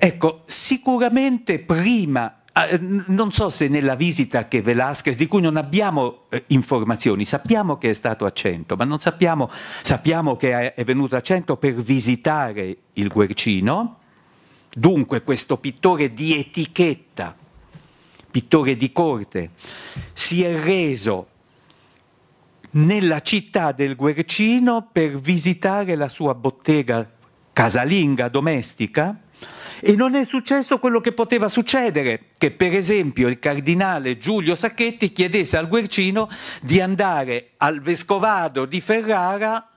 Ecco, sicuramente prima Ah, eh, non so se nella visita che Velasquez, di cui non abbiamo eh, informazioni, sappiamo che è stato a Cento, ma non sappiamo, sappiamo che è, venuto a Cento per visitare il Guercino, dunque questo pittore di etichetta, pittore di corte, si è reso nella città del Guercino per visitare la sua bottega casalinga domestica, e non è successo quello che poteva succedere, che per esempio il cardinale Giulio Sacchetti chiedesse al Guercino di andare al vescovado di Ferrara.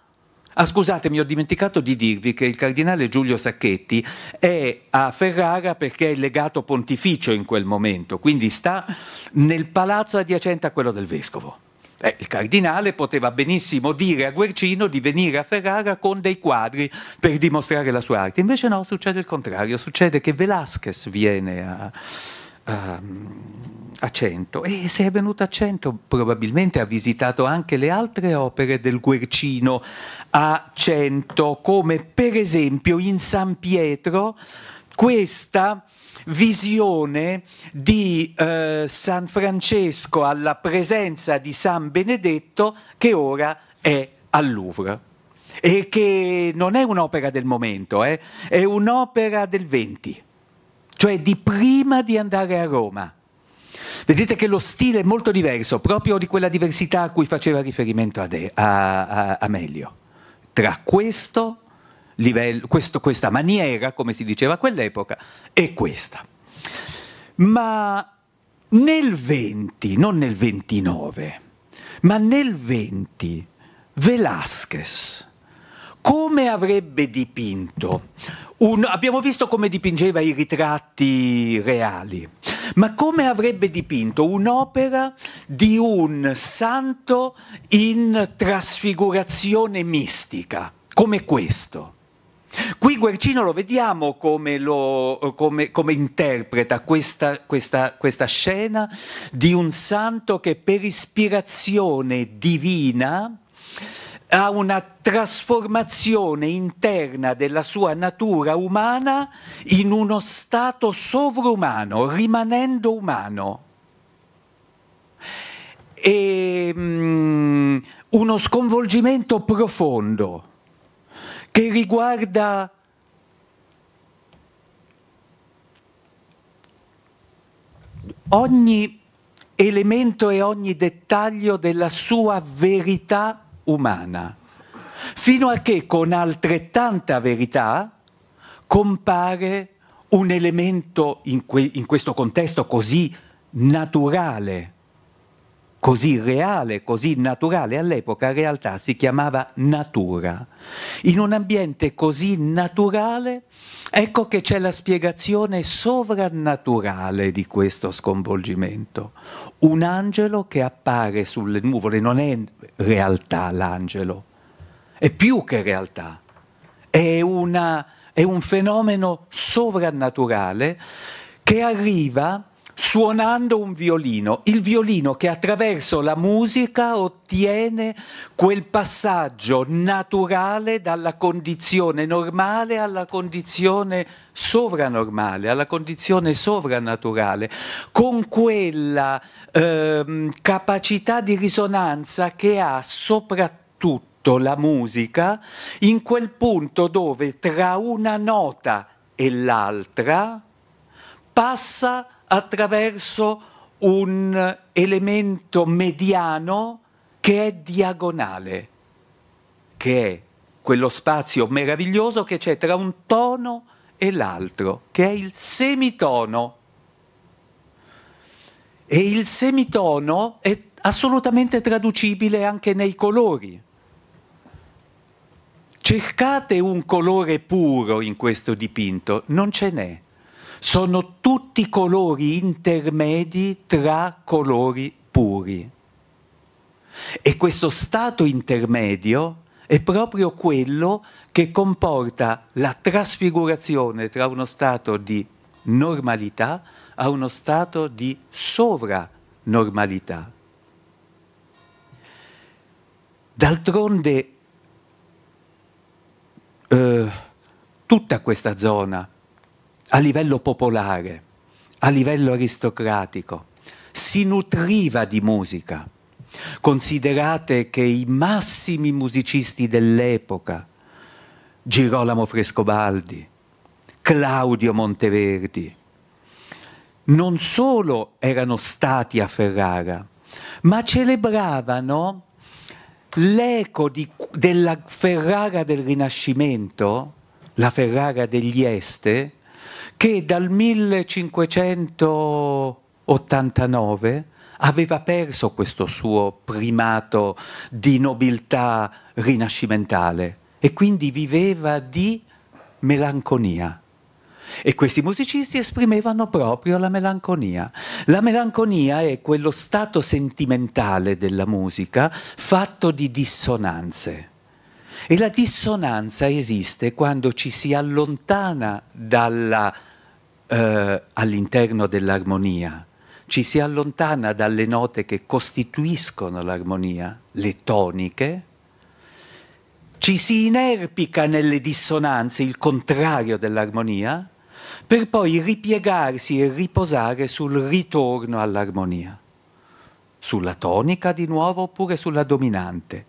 Ah, scusatemi, ho dimenticato di dirvi che il cardinale Giulio Sacchetti è a Ferrara perché è legato pontificio in quel momento, quindi sta nel palazzo adiacente a quello del vescovo. Eh, il cardinale poteva benissimo dire a Guercino di venire a Ferrara con dei quadri per dimostrare la sua arte. Invece no, succede il contrario, succede che Velázquez viene a, a, a Cento e se è venuto a Cento probabilmente ha visitato anche le altre opere del Guercino a Cento, come per esempio in San Pietro questa visione di eh, San Francesco alla presenza di San Benedetto che ora è al Louvre e che non è un'opera del momento, eh? è un'opera del 20, cioè di prima di andare a Roma. Vedete che lo stile è molto diverso, proprio di quella diversità a cui faceva riferimento Amelio, tra questo livello, questo, questa maniera, come si diceva a quell'epoca, è questa. Ma nel 20, non nel 29, ma nel 20, Velázquez come avrebbe dipinto? Un, abbiamo visto come dipingeva i ritratti reali, ma come avrebbe dipinto un'opera di un santo in trasfigurazione mistica, come questo? Qui Guercino lo vediamo come, lo, come, come interpreta questa, questa, questa scena di un santo che per ispirazione divina ha una trasformazione interna della sua natura umana in uno stato sovrumano, rimanendo umano. E, um, uno sconvolgimento profondo che riguarda ogni elemento e ogni dettaglio della sua verità umana, fino a che con altrettanta verità compare un elemento in, que in questo contesto così naturale così reale, così naturale all'epoca, in realtà si chiamava natura. In un ambiente così naturale, ecco che c'è la spiegazione sovrannaturale di questo sconvolgimento. Un angelo che appare sulle nuvole non è realtà l'angelo, è più che realtà, è, una, è un fenomeno sovrannaturale che arriva suonando un violino, il violino che attraverso la musica ottiene quel passaggio naturale dalla condizione normale alla condizione sovranormale, alla condizione sovranaturale, con quella ehm, capacità di risonanza che ha soprattutto la musica in quel punto dove tra una nota e l'altra passa attraverso un elemento mediano che è diagonale, che è quello spazio meraviglioso che c'è tra un tono e l'altro, che è il semitono. E il semitono è assolutamente traducibile anche nei colori. Cercate un colore puro in questo dipinto, non ce n'è sono tutti colori intermedi tra colori puri. E questo stato intermedio è proprio quello che comporta la trasfigurazione tra uno stato di normalità a uno stato di sovranormalità. D'altronde eh, tutta questa zona a livello popolare, a livello aristocratico, si nutriva di musica. Considerate che i massimi musicisti dell'epoca, Girolamo Frescobaldi, Claudio Monteverdi, non solo erano stati a Ferrara, ma celebravano l'eco della Ferrara del Rinascimento, la Ferrara degli Este, che dal 1589 aveva perso questo suo primato di nobiltà rinascimentale e quindi viveva di melanconia. E questi musicisti esprimevano proprio la melanconia. La melanconia è quello stato sentimentale della musica fatto di dissonanze. E la dissonanza esiste quando ci si allontana dalla eh, all'interno dell'armonia, ci si allontana dalle note che costituiscono l'armonia, le toniche, ci si inerpica nelle dissonanze, il contrario dell'armonia, per poi ripiegarsi e riposare sul ritorno all'armonia, sulla tonica di nuovo oppure sulla dominante.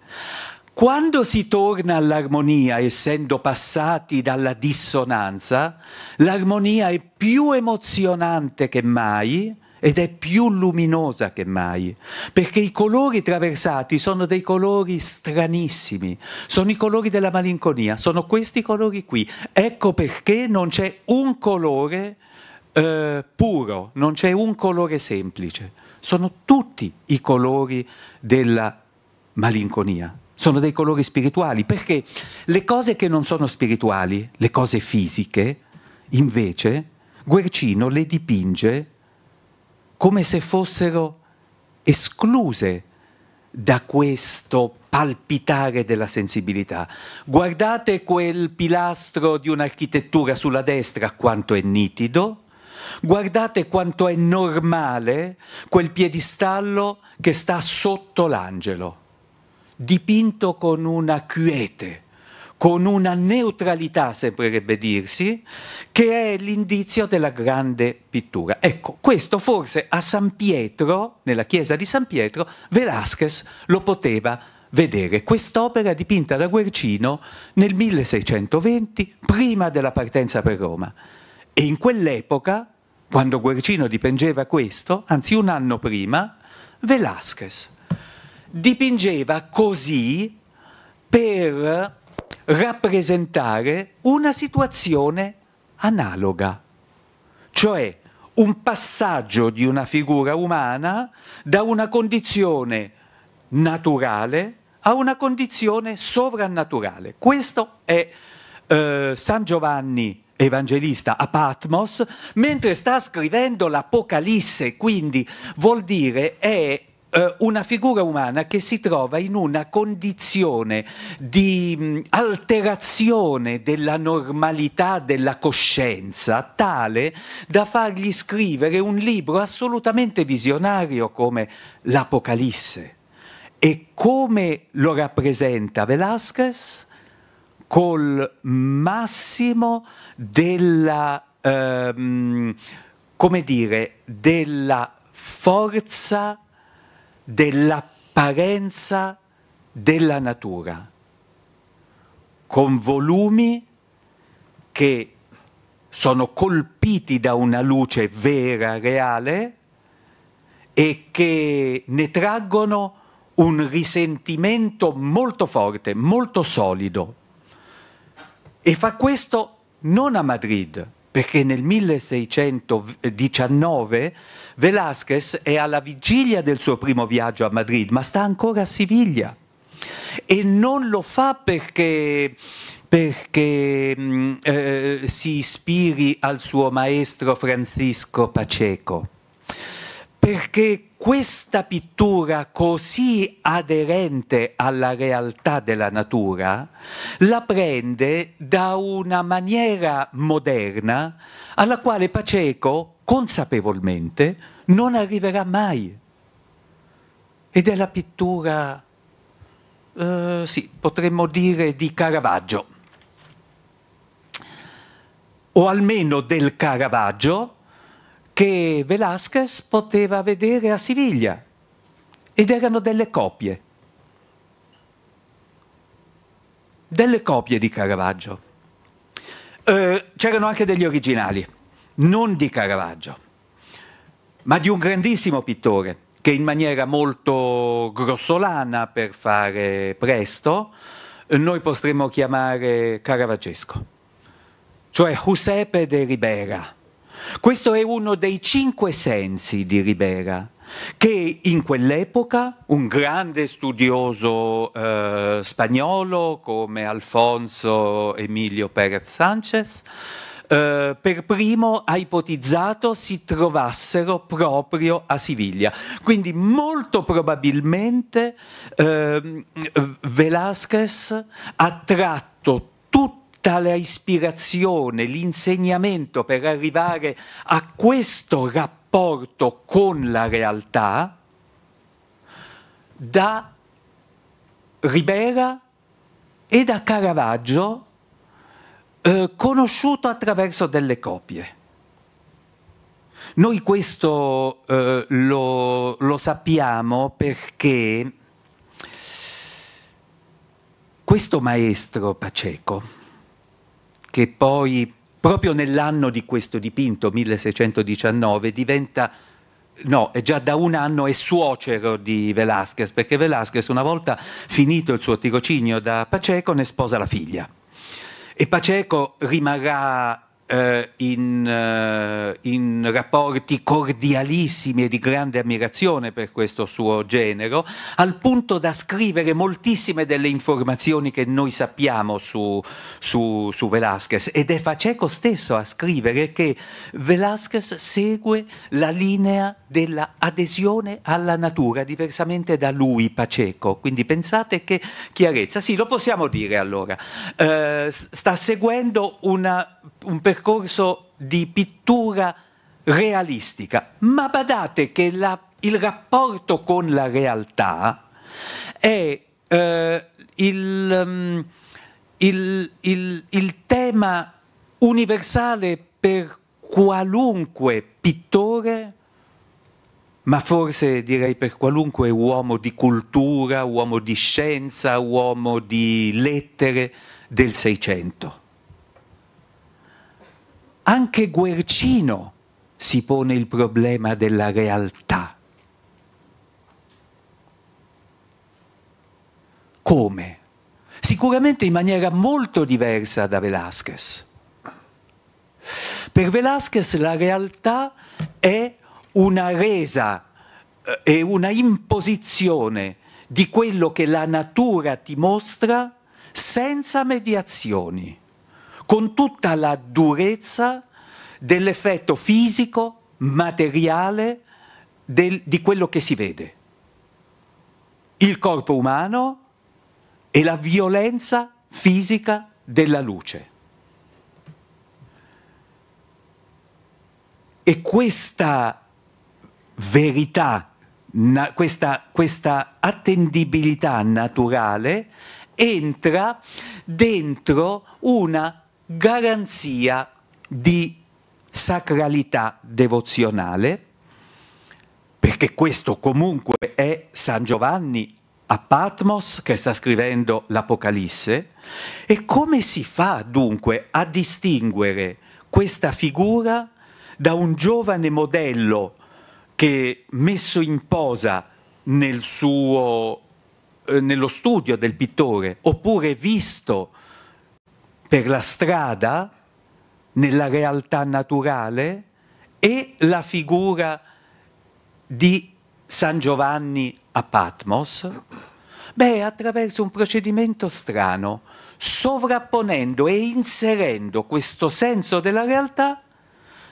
Quando si torna all'armonia, essendo passati dalla dissonanza, l'armonia è più emozionante che mai ed è più luminosa che mai, perché i colori traversati sono dei colori stranissimi, sono i colori della malinconia, sono questi colori qui. Ecco perché non c'è un colore eh, puro, non c'è un colore semplice, sono tutti i colori della malinconia sono dei colori spirituali, perché le cose che non sono spirituali, le cose fisiche, invece, Guercino le dipinge come se fossero escluse da questo palpitare della sensibilità. Guardate quel pilastro di un'architettura sulla destra quanto è nitido, guardate quanto è normale quel piedistallo che sta sotto l'angelo dipinto con una quiete, con una neutralità, sembrerebbe dirsi, che è l'indizio della grande pittura. Ecco, questo forse a San Pietro, nella chiesa di San Pietro, Velázquez lo poteva vedere quest'opera dipinta da Guercino nel 1620, prima della partenza per Roma. E in quell'epoca, quando Guercino dipingeva questo, anzi un anno prima, Velázquez dipingeva così per rappresentare una situazione analoga, cioè un passaggio di una figura umana da una condizione naturale a una condizione sovrannaturale. Questo è eh, San Giovanni evangelista a Patmos mentre sta scrivendo l'Apocalisse, quindi vuol dire è eh, una figura umana che si trova in una condizione di mm, alterazione della normalità della coscienza tale da fargli scrivere un libro assolutamente visionario come l'Apocalisse. E come lo rappresenta Velázquez? Col massimo della, ehm, come dire, della forza dell'apparenza della natura, con volumi che sono colpiti da una luce vera, reale, e che ne traggono un risentimento molto forte, molto solido. E fa questo non a Madrid, perché nel 1619 Velázquez è alla vigilia del suo primo viaggio a Madrid, ma sta ancora a Siviglia e non lo fa perché, perché mm, eh, si ispiri al suo maestro Francisco Paceco perché questa pittura così aderente alla realtà della natura la prende da una maniera moderna alla quale Paceco consapevolmente non arriverà mai. Ed è la pittura, eh, sì, potremmo dire di Caravaggio, o almeno del Caravaggio che Velázquez poteva vedere a Siviglia ed erano delle copie, delle copie di Caravaggio. Eh, c'erano anche degli originali, non di Caravaggio, ma di un grandissimo pittore che in maniera molto grossolana, per fare presto, noi potremmo chiamare caravaggesco, cioè Giuseppe de Ribera questo è uno dei cinque sensi di Ribera, che in quell'epoca un grande studioso eh, spagnolo come Alfonso Emilio Pérez Sánchez eh, per primo ha ipotizzato si trovassero proprio a Siviglia. Quindi molto probabilmente eh, Velázquez ha tratto tutto tale ispirazione, l'insegnamento per arrivare a questo rapporto con la realtà da Ribera e da Caravaggio eh, conosciuto attraverso delle copie. Noi questo eh, lo, lo sappiamo perché questo maestro Paceco che poi proprio nell'anno di questo dipinto, 1619, diventa no, è già da un anno è suocero di Velázquez, perché Velázquez una volta finito il suo tirocinio da Paceco ne sposa la figlia. E Paceco rimarrà eh, in, eh, in, rapporti cordialissimi e di grande ammirazione per questo suo genero, al punto da scrivere moltissime delle informazioni che noi sappiamo su, su, su Velázquez. Ed è Faceco stesso a scrivere che Velázquez segue la linea della adesione alla natura, diversamente da lui, Paceco. Quindi pensate che chiarezza. Sì, lo possiamo dire allora. Eh, sta seguendo una un percorso di pittura realistica, ma badate che la, il rapporto con la realtà è eh, il, um, il, il, il tema universale per qualunque pittore ma forse direi per qualunque uomo di cultura, uomo di scienza, uomo di lettere del Seicento. Anche Guercino si pone il problema della realtà. Come? Sicuramente in maniera molto diversa da Velázquez. Per Velázquez la realtà è una resa e eh, una imposizione di quello che la natura ti mostra senza mediazioni con tutta la durezza dell'effetto fisico, materiale del, di quello che si vede. Il corpo umano e la violenza fisica della luce. E questa verità, na, questa, questa attendibilità naturale entra dentro una garanzia di sacralità devozionale, perché questo comunque è San Giovanni a Patmos che sta scrivendo l'Apocalisse, e come si fa dunque a distinguere questa figura da un giovane modello che messo in posa nel suo, eh, nello studio del pittore, oppure visto per la strada, nella realtà naturale, e la figura di San Giovanni a Patmos? Beh, attraverso un procedimento strano, sovrapponendo e inserendo questo senso della realtà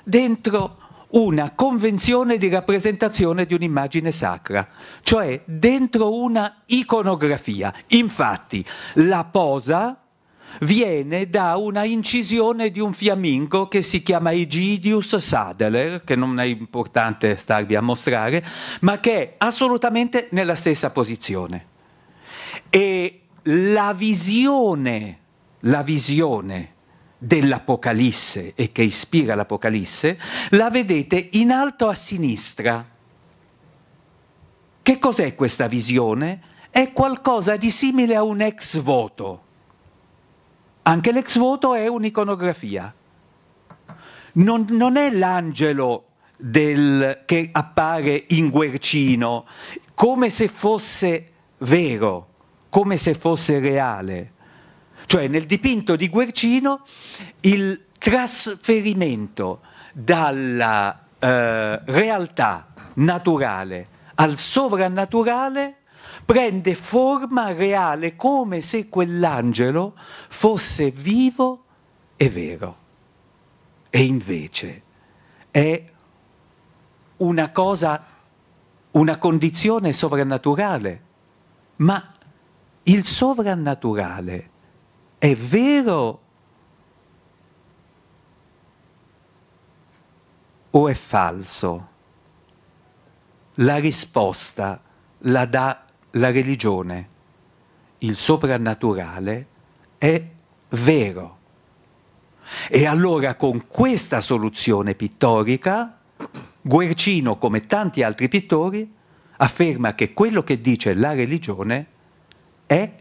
dentro una convenzione di rappresentazione di un'immagine sacra, cioè dentro una iconografia. Infatti, la posa viene da una incisione di un fiammingo che si chiama Egidius Sadler, che non è importante starvi a mostrare, ma che è assolutamente nella stessa posizione. E la visione, la visione dell'Apocalisse e che ispira l'Apocalisse, la vedete in alto a sinistra. Che cos'è questa visione? È qualcosa di simile a un ex voto anche l'ex voto è un'iconografia. Non, non è l'angelo del, che appare in Guercino, come se fosse vero, come se fosse reale. Cioè nel dipinto di Guercino il trasferimento dalla eh, realtà naturale al sovrannaturale prende forma reale come se quell'angelo fosse vivo e vero. E invece è una cosa, una condizione sovrannaturale, ma il sovrannaturale è vero o è falso? La risposta la dà la religione, il soprannaturale, è vero. E allora con questa soluzione pittorica, Guercino, come tanti altri pittori, afferma che quello che dice la religione è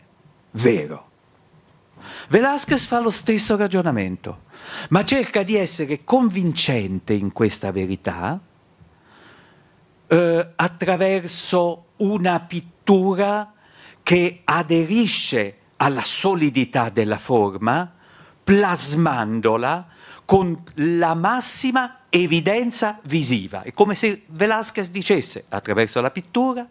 vero. Velasquez fa lo stesso ragionamento, ma cerca di essere convincente in questa verità eh, attraverso una pittura struttura che aderisce alla solidità della forma, plasmandola con la massima evidenza visiva. È come se Velázquez dicesse, attraverso la pittura,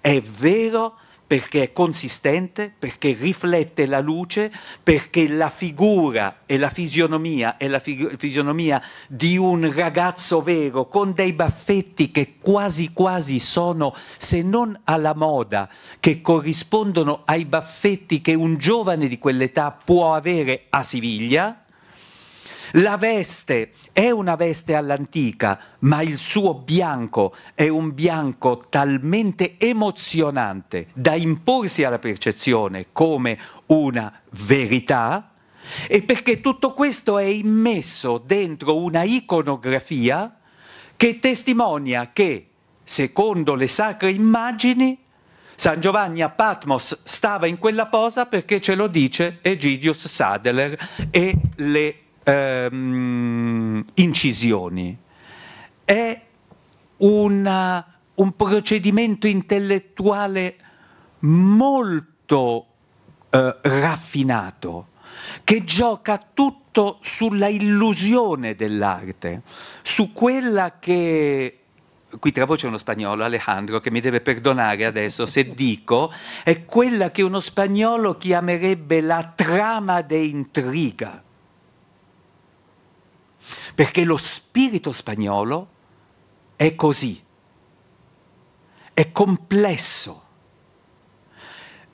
è vero perché è consistente, perché riflette la luce, perché la figura e la fisionomia è la fisionomia di un ragazzo vero con dei baffetti che quasi quasi sono, se non alla moda, che corrispondono ai baffetti che un giovane di quell'età può avere a Siviglia, la veste è una veste all'antica, ma il suo bianco è un bianco talmente emozionante da imporsi alla percezione come una verità e perché tutto questo è immesso dentro una iconografia che testimonia che, secondo le sacre immagini, San Giovanni a Patmos stava in quella posa perché ce lo dice Egidius Sadler e le ehm, incisioni, è una, un procedimento intellettuale molto eh, raffinato, che gioca tutto sulla illusione dell'arte, su quella che qui tra voi c'è uno spagnolo, Alejandro, che mi deve perdonare adesso se dico, è quella che uno spagnolo chiamerebbe la trama de intriga, perché lo spirito spagnolo è così, è complesso.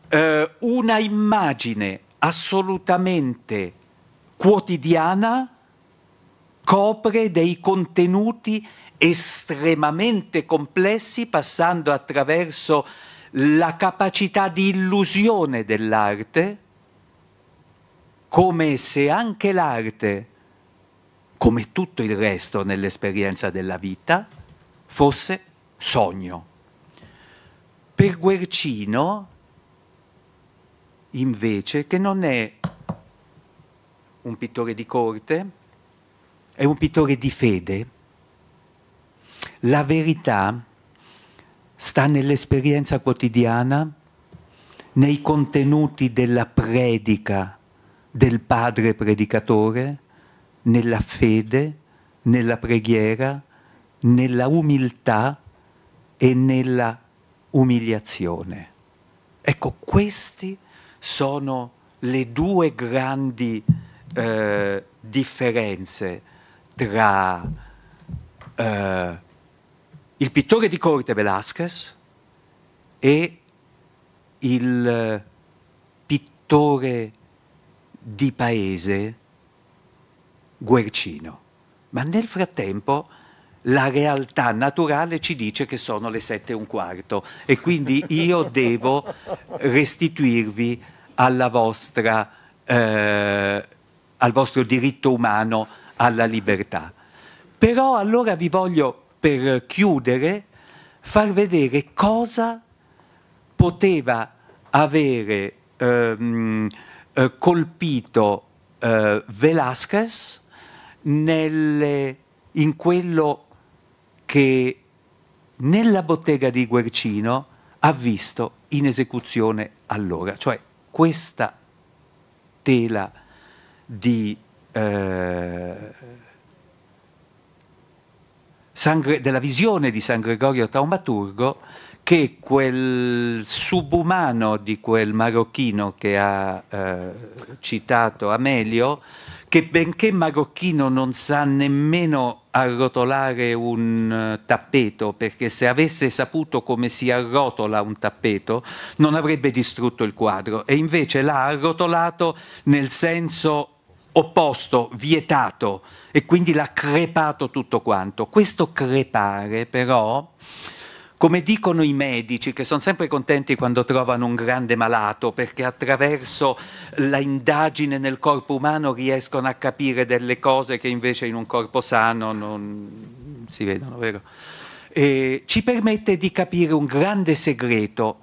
Eh, una immagine assolutamente quotidiana copre dei contenuti estremamente complessi passando attraverso la capacità di illusione dell'arte, come se anche l'arte come tutto il resto nell'esperienza della vita, fosse sogno. Per Guercino, invece, che non è un pittore di corte, è un pittore di fede. La verità sta nell'esperienza quotidiana, nei contenuti della predica del padre predicatore, nella fede, nella preghiera, nella umiltà e nella umiliazione. Ecco, queste sono le due grandi eh, differenze tra eh, il pittore di corte Velázquez e il eh, pittore di paese Guercino. Ma nel frattempo la realtà naturale ci dice che sono le sette e un quarto e quindi io devo restituirvi alla vostra, eh, al vostro diritto umano alla libertà. Però allora vi voglio, per chiudere, far vedere cosa poteva avere ehm, eh, colpito eh, Velázquez nel, in quello che nella bottega di Guercino ha visto in esecuzione allora, cioè questa tela di eh, San, della visione di San Gregorio Taumaturgo che quel subumano di quel marocchino che ha eh, citato Amelio, che benché marocchino non sa nemmeno arrotolare un eh, tappeto, perché se avesse saputo come si arrotola un tappeto non avrebbe distrutto il quadro, e invece l'ha arrotolato nel senso opposto, vietato, e quindi l'ha crepato tutto quanto. Questo crepare però come dicono i medici, che sono sempre contenti quando trovano un grande malato, perché attraverso la indagine nel corpo umano riescono a capire delle cose che invece in un corpo sano non si vedono, vero? E ci permette di capire un grande segreto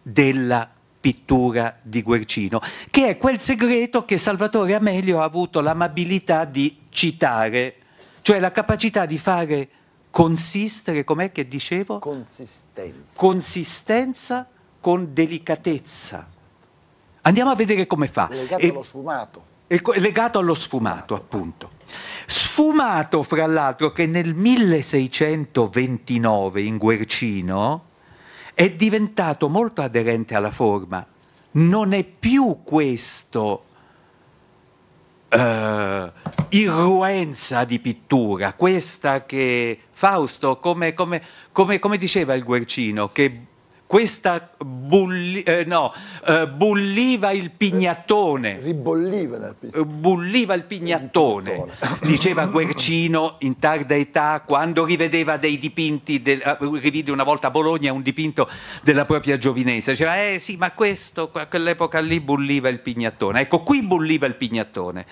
della pittura di Guercino, che è quel segreto che Salvatore Amelio ha avuto l'amabilità di citare, cioè la capacità di fare consistere, com'è che dicevo? Consistenza. Consistenza con delicatezza. Andiamo a vedere come fa. Legato e, allo sfumato. È legato allo sfumato, sfumato, appunto. Sfumato, fra l'altro, che nel 1629 in Guercino è diventato molto aderente alla forma. Non è più questo eh, irruenza di pittura, questa che Fausto, come, come, come, come diceva il Guercino, che questa bulli, eh, no, eh, bulliva il pignattone. Eh, ribolliva dal pignattone. Eh, bulliva il pignattone. Diceva Guercino in tarda età, quando rivedeva dei dipinti, del, ah, rivide una volta a Bologna un dipinto della propria giovinezza, diceva eh sì ma questo, a quell'epoca lì bulliva il pignattone. Ecco, qui bulliva il pignattone.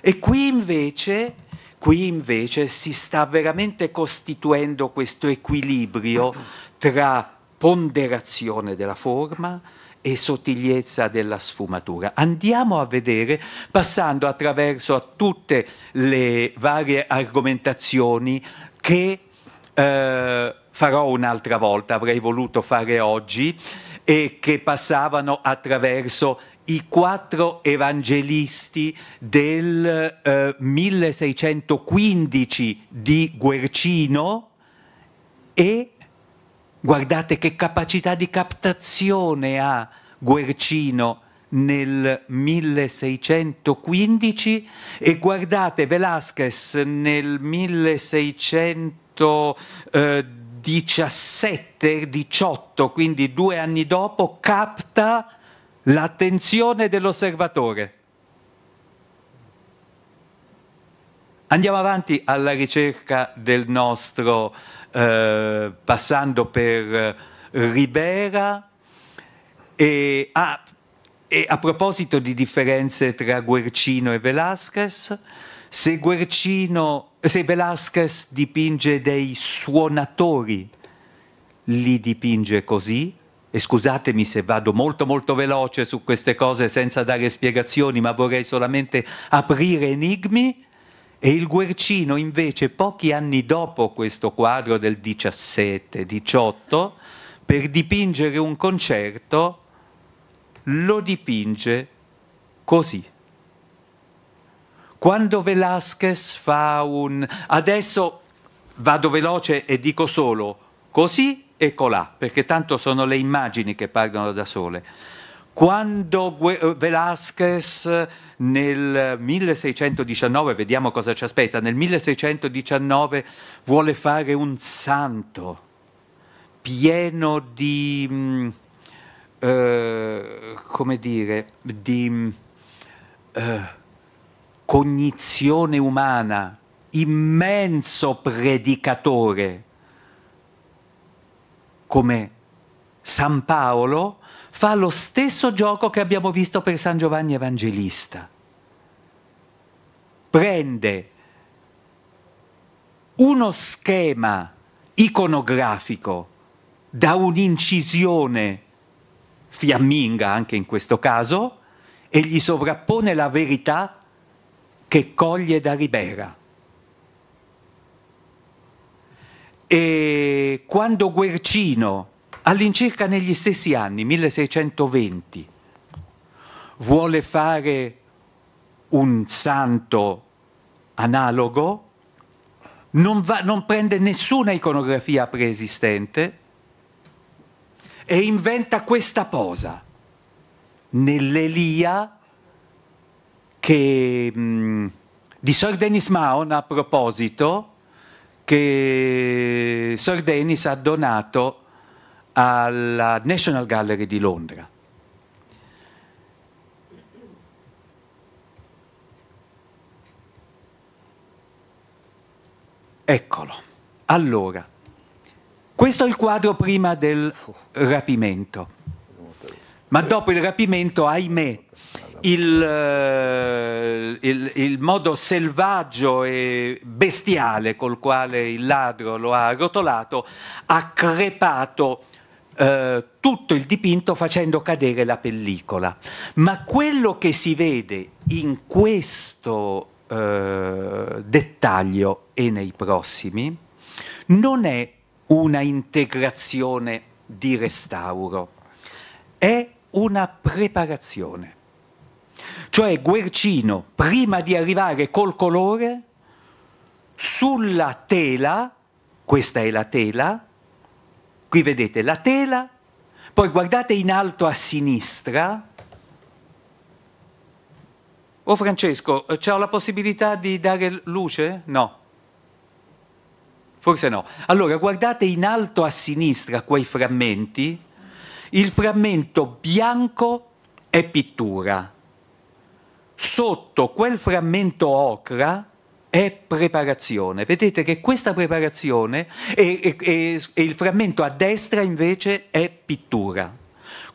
E qui invece, qui invece si sta veramente costituendo questo equilibrio tra ponderazione della forma e sottigliezza della sfumatura. Andiamo a vedere, passando attraverso a tutte le varie argomentazioni che eh, farò un'altra volta, avrei voluto fare oggi, e che passavano attraverso i quattro evangelisti del eh, 1615 di Guercino e Guardate che capacità di captazione ha Guercino nel 1615 e guardate Velázquez nel 1617-18, quindi due anni dopo, capta l'attenzione dell'osservatore. Andiamo avanti alla ricerca del nostro eh, passando per eh, Ribera. E, ah, e a proposito di differenze tra Guercino e Velasquez, se, Guercino, se Velasquez dipinge dei suonatori, li dipinge così, e scusatemi se vado molto molto veloce su queste cose senza dare spiegazioni, ma vorrei solamente aprire enigmi. E il Guercino invece pochi anni dopo questo quadro del 17-18, per dipingere un concerto, lo dipinge così. Quando Velázquez fa un... Adesso vado veloce e dico solo così e colà, perché tanto sono le immagini che parlano da sole. Quando eh, Velázquez nel 1619, vediamo cosa ci aspetta, nel 1619 vuole fare un santo pieno di, mm, eh, come dire, di mm, eh, cognizione umana, immenso predicatore come San Paolo, fa lo stesso gioco che abbiamo visto per San Giovanni Evangelista. Prende uno schema iconografico da un'incisione fiamminga anche in questo caso e gli sovrappone la verità che coglie da Ribera. E quando Guercino all'incirca negli stessi anni, 1620, vuole fare un santo analogo, non, va, non prende nessuna iconografia preesistente e inventa questa posa nell'Elia che, mm, di Sir Denis Mahon a proposito che Sir Denis ha donato alla National Gallery di Londra. Eccolo. Allora, questo è il quadro prima del rapimento. Ma dopo il rapimento, ahimè, il, eh, il, il, modo selvaggio e bestiale col quale il ladro lo ha arrotolato ha crepato eh, tutto il dipinto facendo cadere la pellicola. Ma quello che si vede in questo eh, dettaglio e nei prossimi non è una integrazione di restauro, è una preparazione. Cioè Guercino, prima di arrivare col colore, sulla tela, questa è la tela, Qui vedete la tela, poi guardate in alto a sinistra. Oh Francesco, eh, c'ho la possibilità di dare luce? No. Forse no. Allora, guardate in alto a sinistra quei frammenti. Il frammento bianco è pittura. Sotto quel frammento ocra è preparazione. Vedete che questa preparazione e, il frammento a destra invece è pittura.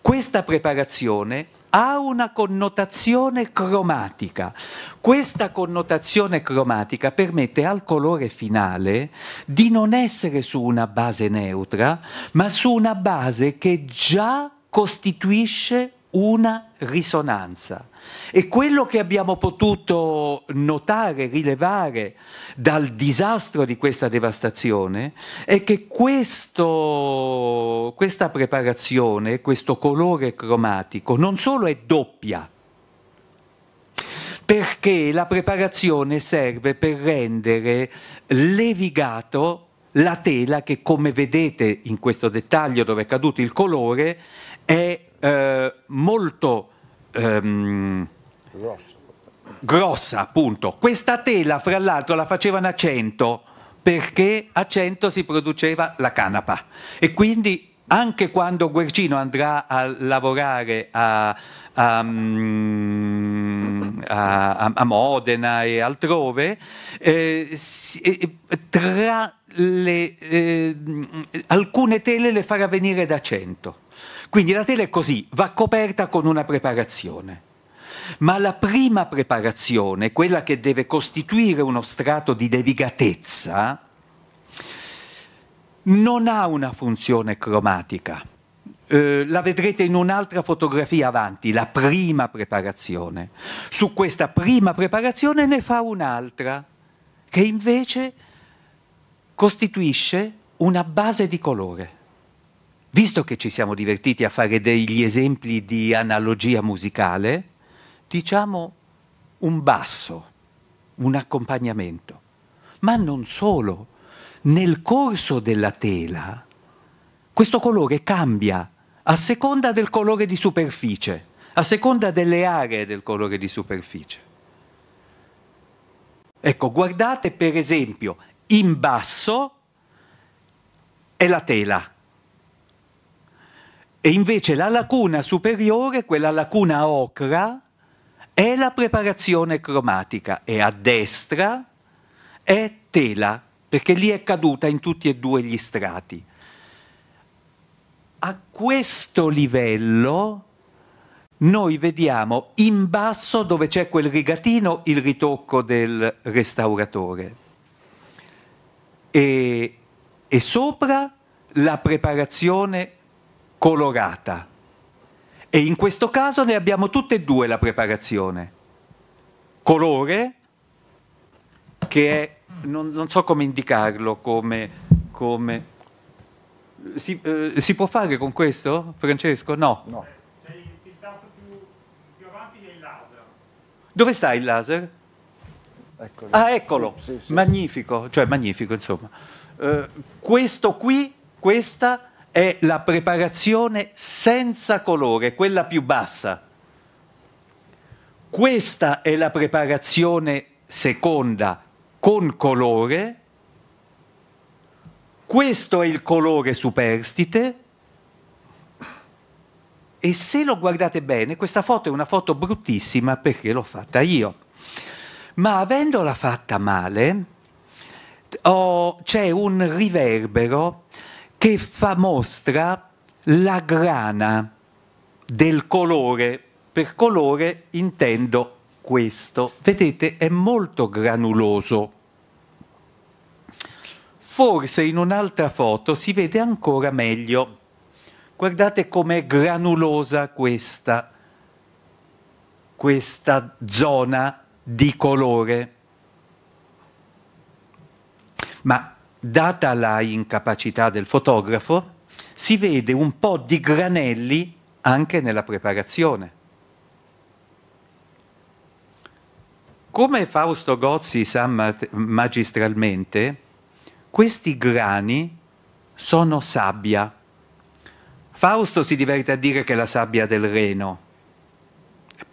Questa preparazione ha una connotazione cromatica. Questa connotazione cromatica permette al colore finale di non essere su una base neutra, ma su una base che già costituisce una risonanza. E quello che abbiamo potuto notare, rilevare dal disastro di questa devastazione è che questo, questa preparazione, questo colore cromatico non solo è doppia, perché la preparazione serve per rendere levigato la tela che come vedete in questo dettaglio dove è caduto il colore è eh, molto ehm, grossa. grossa, appunto. Questa tela, fra l'altro, la facevano a 100 perché a 100 si produceva la canapa e quindi anche quando Guercino andrà a lavorare a, a, mm, a, a Modena e altrove, eh, eh, tra le, eh, alcune tele le farà venire da 100 quindi la tela è così, va coperta con una preparazione. Ma la prima preparazione, quella che deve costituire uno strato di devigatezza, non ha una funzione cromatica. Eh, la vedrete in un'altra fotografia avanti, la prima preparazione. Su questa prima preparazione ne fa un'altra, che invece costituisce una base di colore visto che ci siamo divertiti a fare degli esempi di analogia musicale, diciamo un basso, un accompagnamento. Ma non solo, nel corso della tela questo colore cambia a seconda del colore di superficie, a seconda delle aree del colore di superficie. Ecco, guardate per esempio, in basso è la tela, e invece la lacuna superiore, quella lacuna ocra, è la preparazione cromatica e a destra è tela, perché lì è caduta in tutti e due gli strati. A questo livello noi vediamo in basso dove c'è quel rigatino il ritocco del restauratore e, e sopra la preparazione cromatica colorata. E in questo caso ne abbiamo tutte e due la preparazione. Colore, che è, non, non so come indicarlo, come... come si, eh, si, può fare con questo, Francesco? No. no. Dove sta il laser? Eccolo. Ah, eccolo, sì, sì, sì. magnifico, cioè magnifico insomma. Eh, questo qui, questa è la preparazione senza colore, quella più bassa. Questa è la preparazione seconda con colore, questo è il colore superstite e se lo guardate bene, questa foto è una foto bruttissima perché l'ho fatta io, ma avendola fatta male oh, c'è un riverbero che fa mostra la grana del colore. Per colore intendo questo. Vedete, è molto granuloso. Forse in un'altra foto si vede ancora meglio. Guardate com'è granulosa questa, questa zona di colore. Ma data la incapacità del fotografo, si vede un po' di granelli anche nella preparazione. Come Fausto Gozzi sa magistralmente, questi grani sono sabbia. Fausto si diverte a dire che è la sabbia del Reno,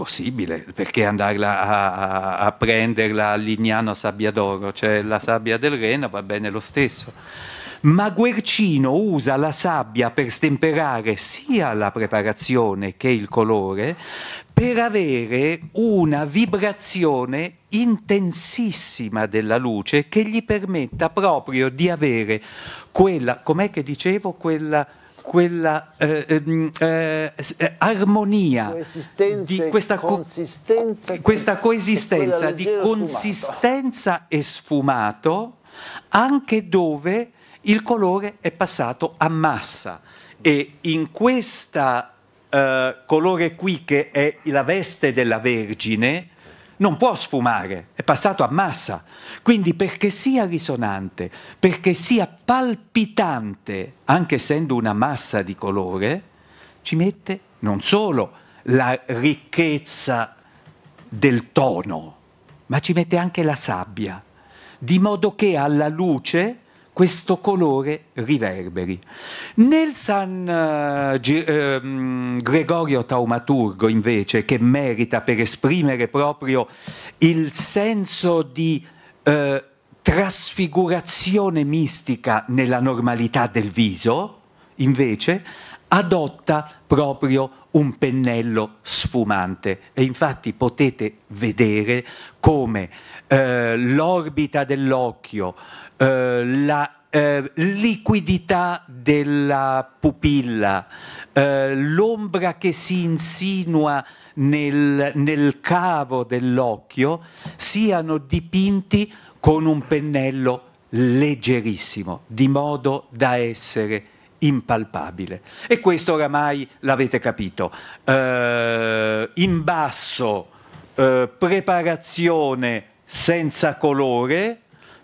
possibile, perché andarla a, a prenderla a Lignano d'Oro, cioè la sabbia del Reno va bene lo stesso. Ma Guercino usa la sabbia per stemperare sia la preparazione che il colore per avere una vibrazione intensissima della luce che gli permetta proprio di avere quella, com'è che dicevo, quella quella eh, ehm, eh, eh, armonia, di questa, co- questa coesistenza di consistenza sfumato. e sfumato, anche dove il colore è passato a massa. E in questa eh, colore qui, che è la veste della Vergine, non può sfumare, è passato a massa. Quindi perché sia risonante, perché sia palpitante, anche essendo una massa di colore, ci mette non solo la ricchezza del tono, ma ci mette anche la sabbia, di modo che alla luce questo colore riverberi. Nel San eh, ehm, Gregorio Taumaturgo, invece, che merita per esprimere proprio il senso di eh, trasfigurazione mistica nella normalità del viso, invece, adotta proprio un pennello sfumante e infatti potete vedere come eh, l'orbita dell'occhio, eh, la eh, liquidità della pupilla, eh, l'ombra che si insinua nel, nel cavo dell'occhio siano dipinti con un pennello leggerissimo, di modo da essere impalpabile. E questo oramai l'avete capito. Eh, in basso, eh, preparazione senza colore,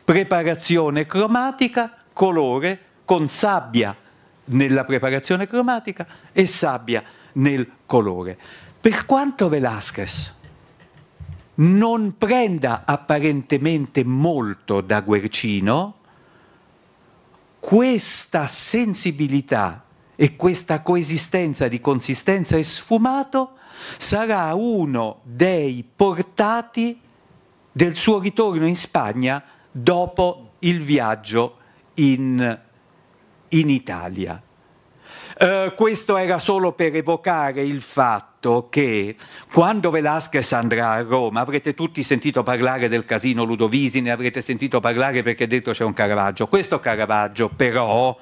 preparazione cromatica, colore con sabbia nella preparazione cromatica e sabbia nel colore. Per quanto Velázquez non prenda apparentemente molto da Guercino, questa sensibilità e questa coesistenza di consistenza e sfumato sarà uno dei portati del suo ritorno in Spagna dopo il viaggio in, in Italia. Uh, questo era solo per evocare il fatto fatto che quando Velasquez andrà a Roma avrete tutti sentito parlare del casino Ludovisi, ne avrete sentito parlare perché dentro c'è un Caravaggio. Questo Caravaggio però,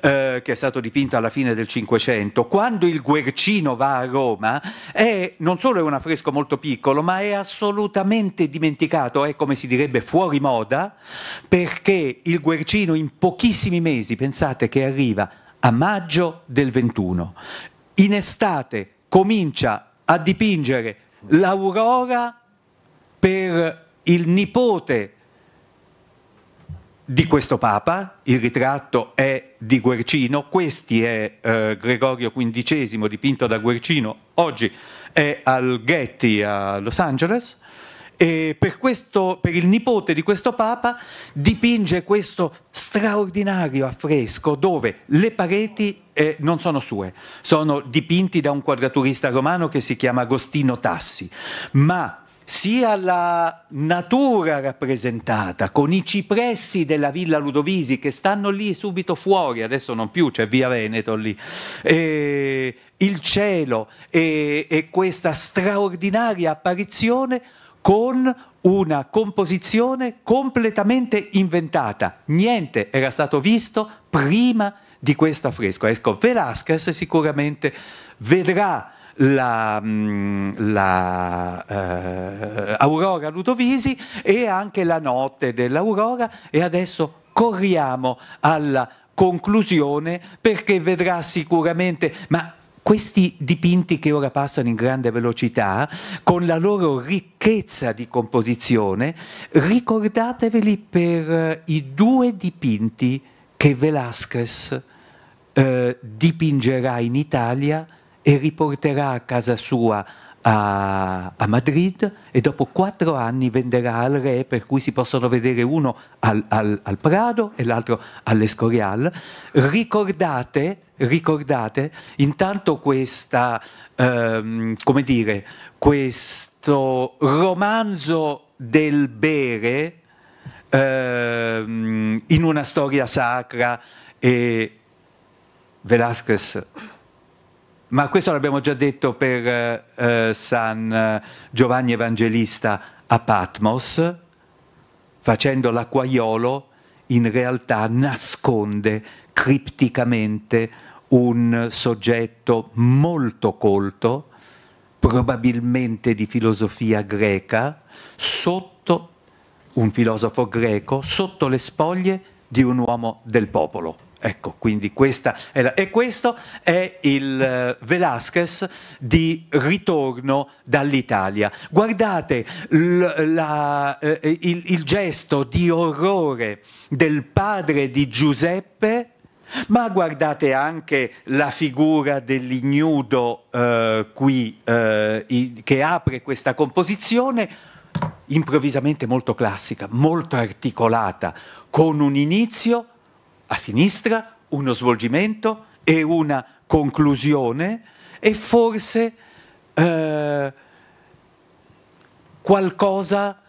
eh, che è stato dipinto alla fine del Cinquecento, quando il Guercino va a Roma, è, non solo è un affresco molto piccolo, ma è assolutamente dimenticato, è come si direbbe fuori moda, perché il Guercino in pochissimi mesi, pensate che arriva a maggio del 21. In estate comincia a dipingere l'aurora per il nipote di questo Papa, il ritratto è di Guercino, questi è eh, Gregorio XV dipinto da Guercino, oggi è al Getty a Los Angeles, e per, questo, per il nipote di questo Papa dipinge questo straordinario affresco dove le pareti eh, non sono sue, sono dipinti da un quadraturista romano che si chiama Agostino Tassi, ma sia la natura rappresentata con i cipressi della Villa Ludovisi che stanno lì subito fuori, adesso non più c'è Via Veneto lì, e il cielo e, e questa straordinaria apparizione con una composizione completamente inventata. Niente era stato visto prima di questo affresco. Ecco, Velázquez sicuramente vedrà la, mm, la eh, Ludovisi e anche la notte dell'Aurora e adesso corriamo alla conclusione perché vedrà sicuramente, ma questi dipinti che ora passano in grande velocità, con la loro ricchezza di composizione, ricordateveli per eh, i due dipinti che Velázquez eh, dipingerà in Italia e riporterà a casa sua a, a, Madrid e dopo quattro anni venderà al re, per cui si possono vedere uno al, al, al Prado e l'altro all'Escorial. Ricordate ricordate, intanto questa, ehm, come dire, questo romanzo del bere ehm, in una storia sacra e Velázquez ma questo l'abbiamo già detto per eh, San Giovanni Evangelista a Patmos, facendo l'acquaiolo in realtà nasconde cripticamente un soggetto molto colto, probabilmente di filosofia greca, sotto un filosofo greco, sotto le spoglie di un uomo del popolo. Ecco, quindi questa è la... E questo è il eh, Velázquez di ritorno dall'Italia. Guardate l- la, eh, il, il gesto di orrore del padre di Giuseppe ma guardate anche la figura dell'ignudo eh, qui eh, i, che apre questa composizione improvvisamente molto classica, molto articolata, con un inizio a sinistra, uno svolgimento e una conclusione e forse eh, qualcosa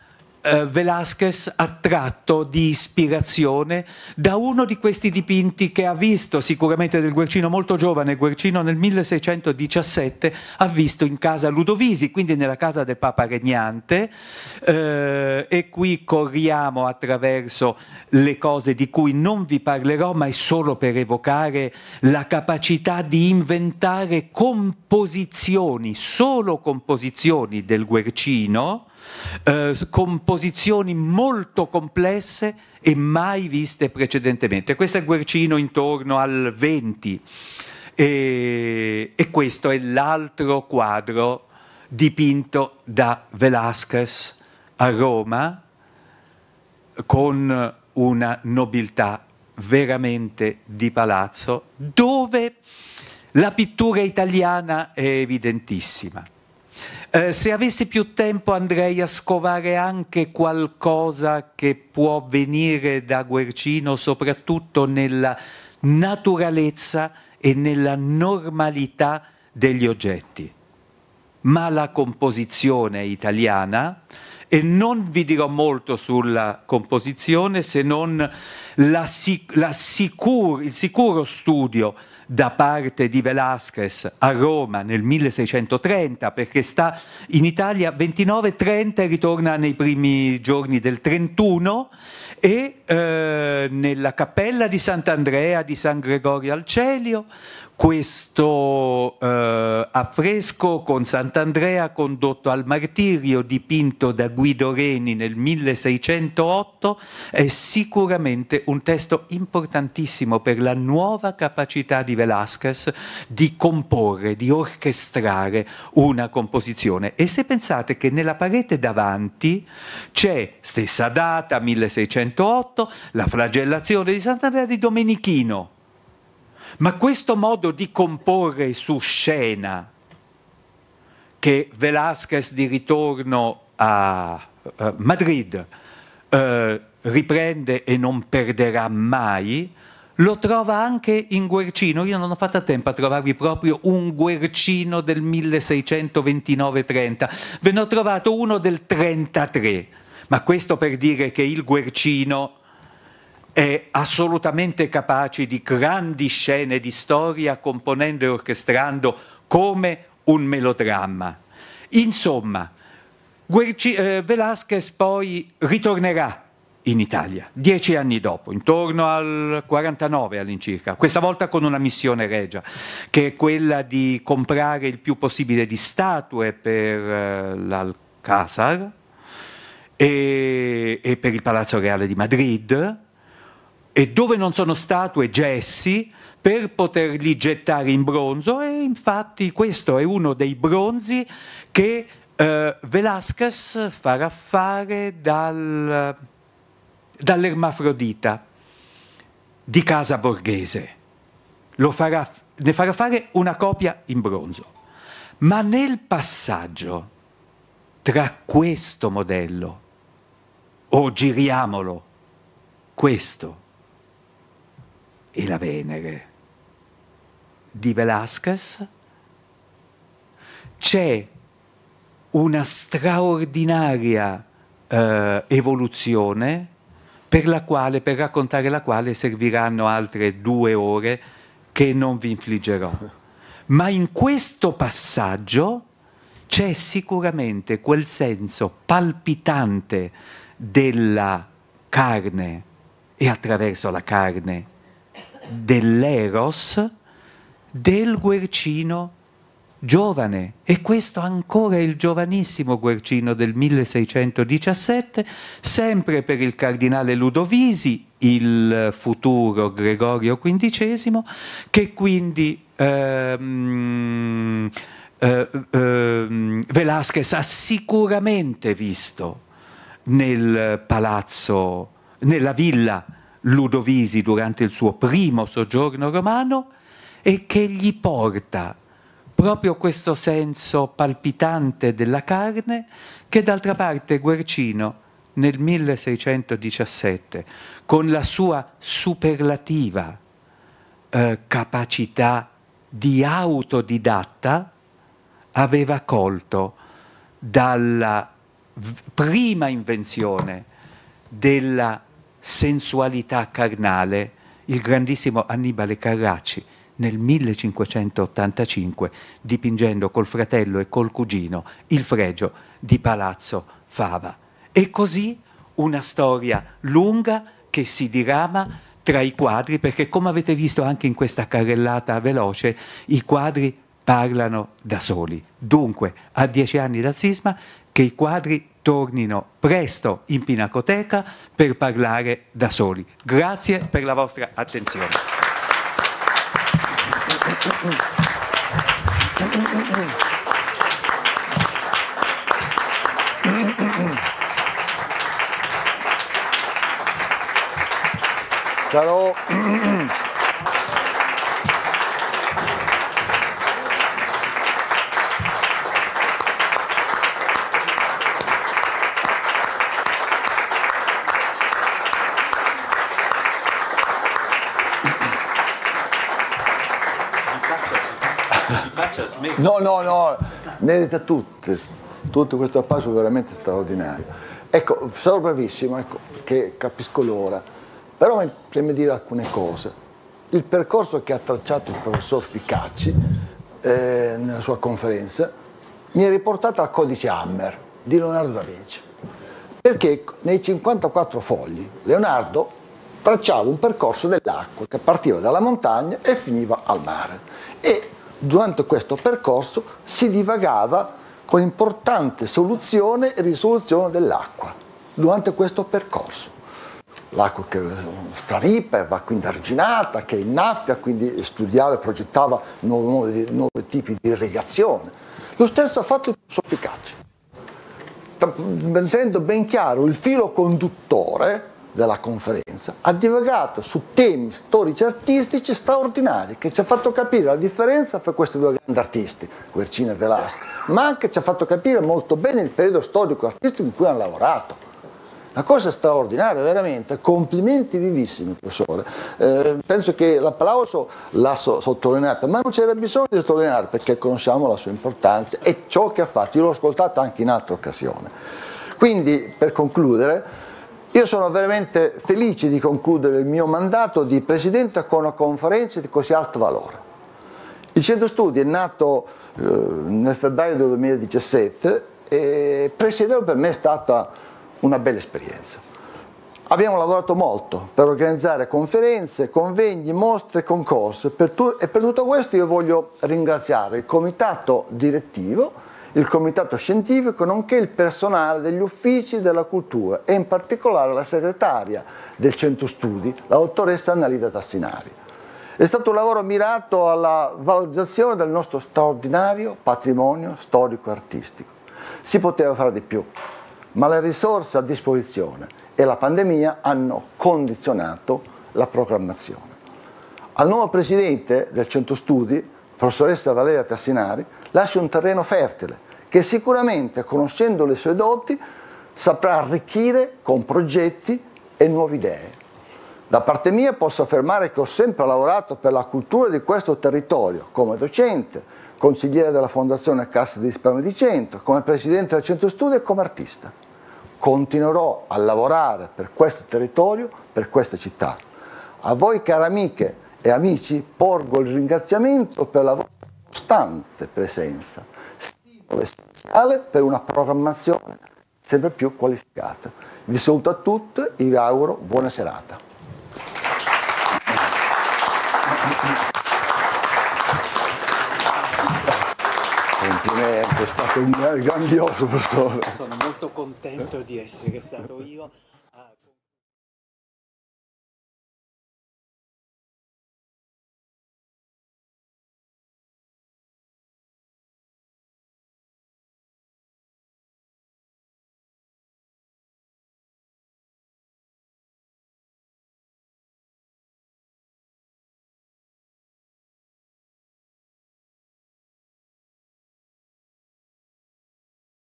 eh, Velázquez ha tratto di ispirazione da uno di questi dipinti che ha visto sicuramente del Guercino molto giovane, Guercino nel 1617 ha visto in casa Ludovisi, quindi nella casa del Papa Regnante eh, e qui corriamo attraverso le cose di cui non vi parlerò ma è solo per evocare la capacità di inventare composizioni, solo composizioni del Guercino eh, composizioni molto complesse e mai viste precedentemente. Questo è Guercino intorno al 20 e, e questo è l'altro quadro dipinto da Velázquez a Roma con una nobiltà veramente di palazzo dove la pittura italiana è evidentissima. Eh, se avessi più tempo andrei a scovare anche qualcosa che può venire da Guercino, soprattutto nella naturalezza e nella normalità degli oggetti. Ma la composizione italiana, e non vi dirò molto sulla composizione se non la, la sicur il sicuro studio da parte di Velázquez a Roma nel 1630 perché sta in Italia 29-30 e ritorna nei primi giorni del 31 e eh, nella cappella di Sant'Andrea di San Gregorio al Celio questo eh, affresco con Sant'Andrea condotto al martirio dipinto da Guido Reni nel 1608 è sicuramente un testo importantissimo per la nuova capacità di Velázquez di comporre, di orchestrare una composizione. E se pensate che nella parete davanti c'è stessa data, 1608, la flagellazione di Sant'Andrea di Domenichino, ma questo modo di comporre su scena, che Velázquez di ritorno a eh, Madrid eh, riprende e non perderà mai, lo trova anche in Guercino. Io non ho fatto a tempo a trovarvi proprio un Guercino del 1629-30, ve ne ho trovato uno del 33. Ma questo per dire che il Guercino è assolutamente capace di grandi scene di storia componendo e orchestrando come un melodramma. Insomma, Guerci, eh, Velasquez poi ritornerà in Italia, dieci anni dopo, intorno al 49 all'incirca, questa volta con una missione regia, che è quella di comprare il più possibile di statue per eh, l'Alcázar e, e per il Palazzo Reale di Madrid, e dove non sono statue gessi per poterli gettare in bronzo e infatti questo è uno dei bronzi che eh, Velasquez farà fare dal, dall'ermafrodita di casa borghese. Farà, ne farà fare una copia in bronzo. Ma nel passaggio tra questo modello, o giriamolo, questo, e la Venere di Velázquez, c'è una straordinaria eh, evoluzione per la quale, per raccontare la quale serviranno altre due ore che non vi infliggerò. Ma in questo passaggio c'è sicuramente quel senso palpitante della carne e attraverso la carne dell'eros del Guercino giovane e questo ancora il giovanissimo Guercino del 1617, sempre per il cardinale Ludovisi, il futuro Gregorio XV, che quindi ehm, eh, eh, Velasquez ha sicuramente visto nel palazzo, nella villa Ludovisi durante il suo primo soggiorno romano e che gli porta proprio questo senso palpitante della carne che d'altra parte Guercino nel 1617 con la sua superlativa eh, capacità di autodidatta aveva colto dalla prima invenzione della sensualità carnale il grandissimo Annibale Carracci nel 1585 dipingendo col fratello e col cugino il fregio di Palazzo Fava. E così una storia lunga che si dirama tra i quadri, perché come avete visto anche in questa carrellata veloce, i quadri parlano da soli. Dunque, a dieci anni dal sisma, che i quadri tornino presto in Pinacoteca per parlare da soli. Grazie per la vostra attenzione. Sarò No, no, no, merita tutte, tutto questo appasso veramente straordinario. Ecco, sarò bravissimo, ecco, perché capisco l'ora, però mi preme dire alcune cose. Il percorso che ha tracciato il professor Ficacci eh, nella sua conferenza mi è riportato al codice Hammer di Leonardo da Vinci, perché nei 54 fogli Leonardo tracciava un percorso dell'acqua che partiva dalla montagna e finiva al mare e Durante questo percorso si divagava con importante soluzione e risoluzione dell'acqua durante questo percorso. L'acqua che straripa va quindi arginata, che innaffia, quindi studiava e progettava nuovi, nuovi tipi di irrigazione. Lo stesso ha fatto il sofficace. Mettendo ben chiaro il filo conduttore della conferenza, ha divagato su temi storici e artistici straordinari che ci ha fatto capire la differenza fra questi due grandi artisti, Guercino e Velasco, ma anche ci ha fatto capire molto bene il periodo storico e artistico in cui hanno lavorato. Una cosa straordinaria, veramente, complimenti vivissimi, professore. Eh, penso che l'applauso l'ha so sottolineata, ma non c'era bisogno di sottolineare perché conosciamo la sua importanza e ciò che ha fatto. Io l'ho ascoltato anche in altre occasioni. Quindi, per concludere, io sono veramente felice di concludere il mio mandato di presidente con una conferenza di così alto valore. Il centro studi è nato eh, nel febbraio del 2017 e presiederlo per me è stata una bella esperienza. Abbiamo lavorato molto per organizzare conferenze, convegni, mostre, concorsi per e per tutto questo io voglio ringraziare il comitato direttivo il comitato scientifico, nonché il personale degli uffici della cultura e in particolare la segretaria del centro studi, la dottoressa Annalisa Tassinari. È stato un lavoro mirato alla valorizzazione del nostro straordinario patrimonio storico-artistico. Si poteva fare di più, ma le risorse a disposizione e la pandemia hanno condizionato la programmazione. Al nuovo presidente del centro studi, professoressa Valeria Tassinari, lascia un terreno fertile che sicuramente conoscendo le sue doti saprà arricchire con progetti e nuove idee. Da parte mia posso affermare che ho sempre lavorato per la cultura di questo territorio, come docente, consigliere della Fondazione Cassa di Risparmio di Centro, come presidente del Centro Studio e come artista. Continuerò a lavorare per questo territorio, per questa città. A voi, care amiche e amici, porgo il ringraziamento per la vostra costante presenza essenziale per una programmazione sempre più qualificata. Vi saluto a tutti e vi auguro buona serata. Complimenti, eh, è stato un grandioso professore. Sono molto contento di essere stato io.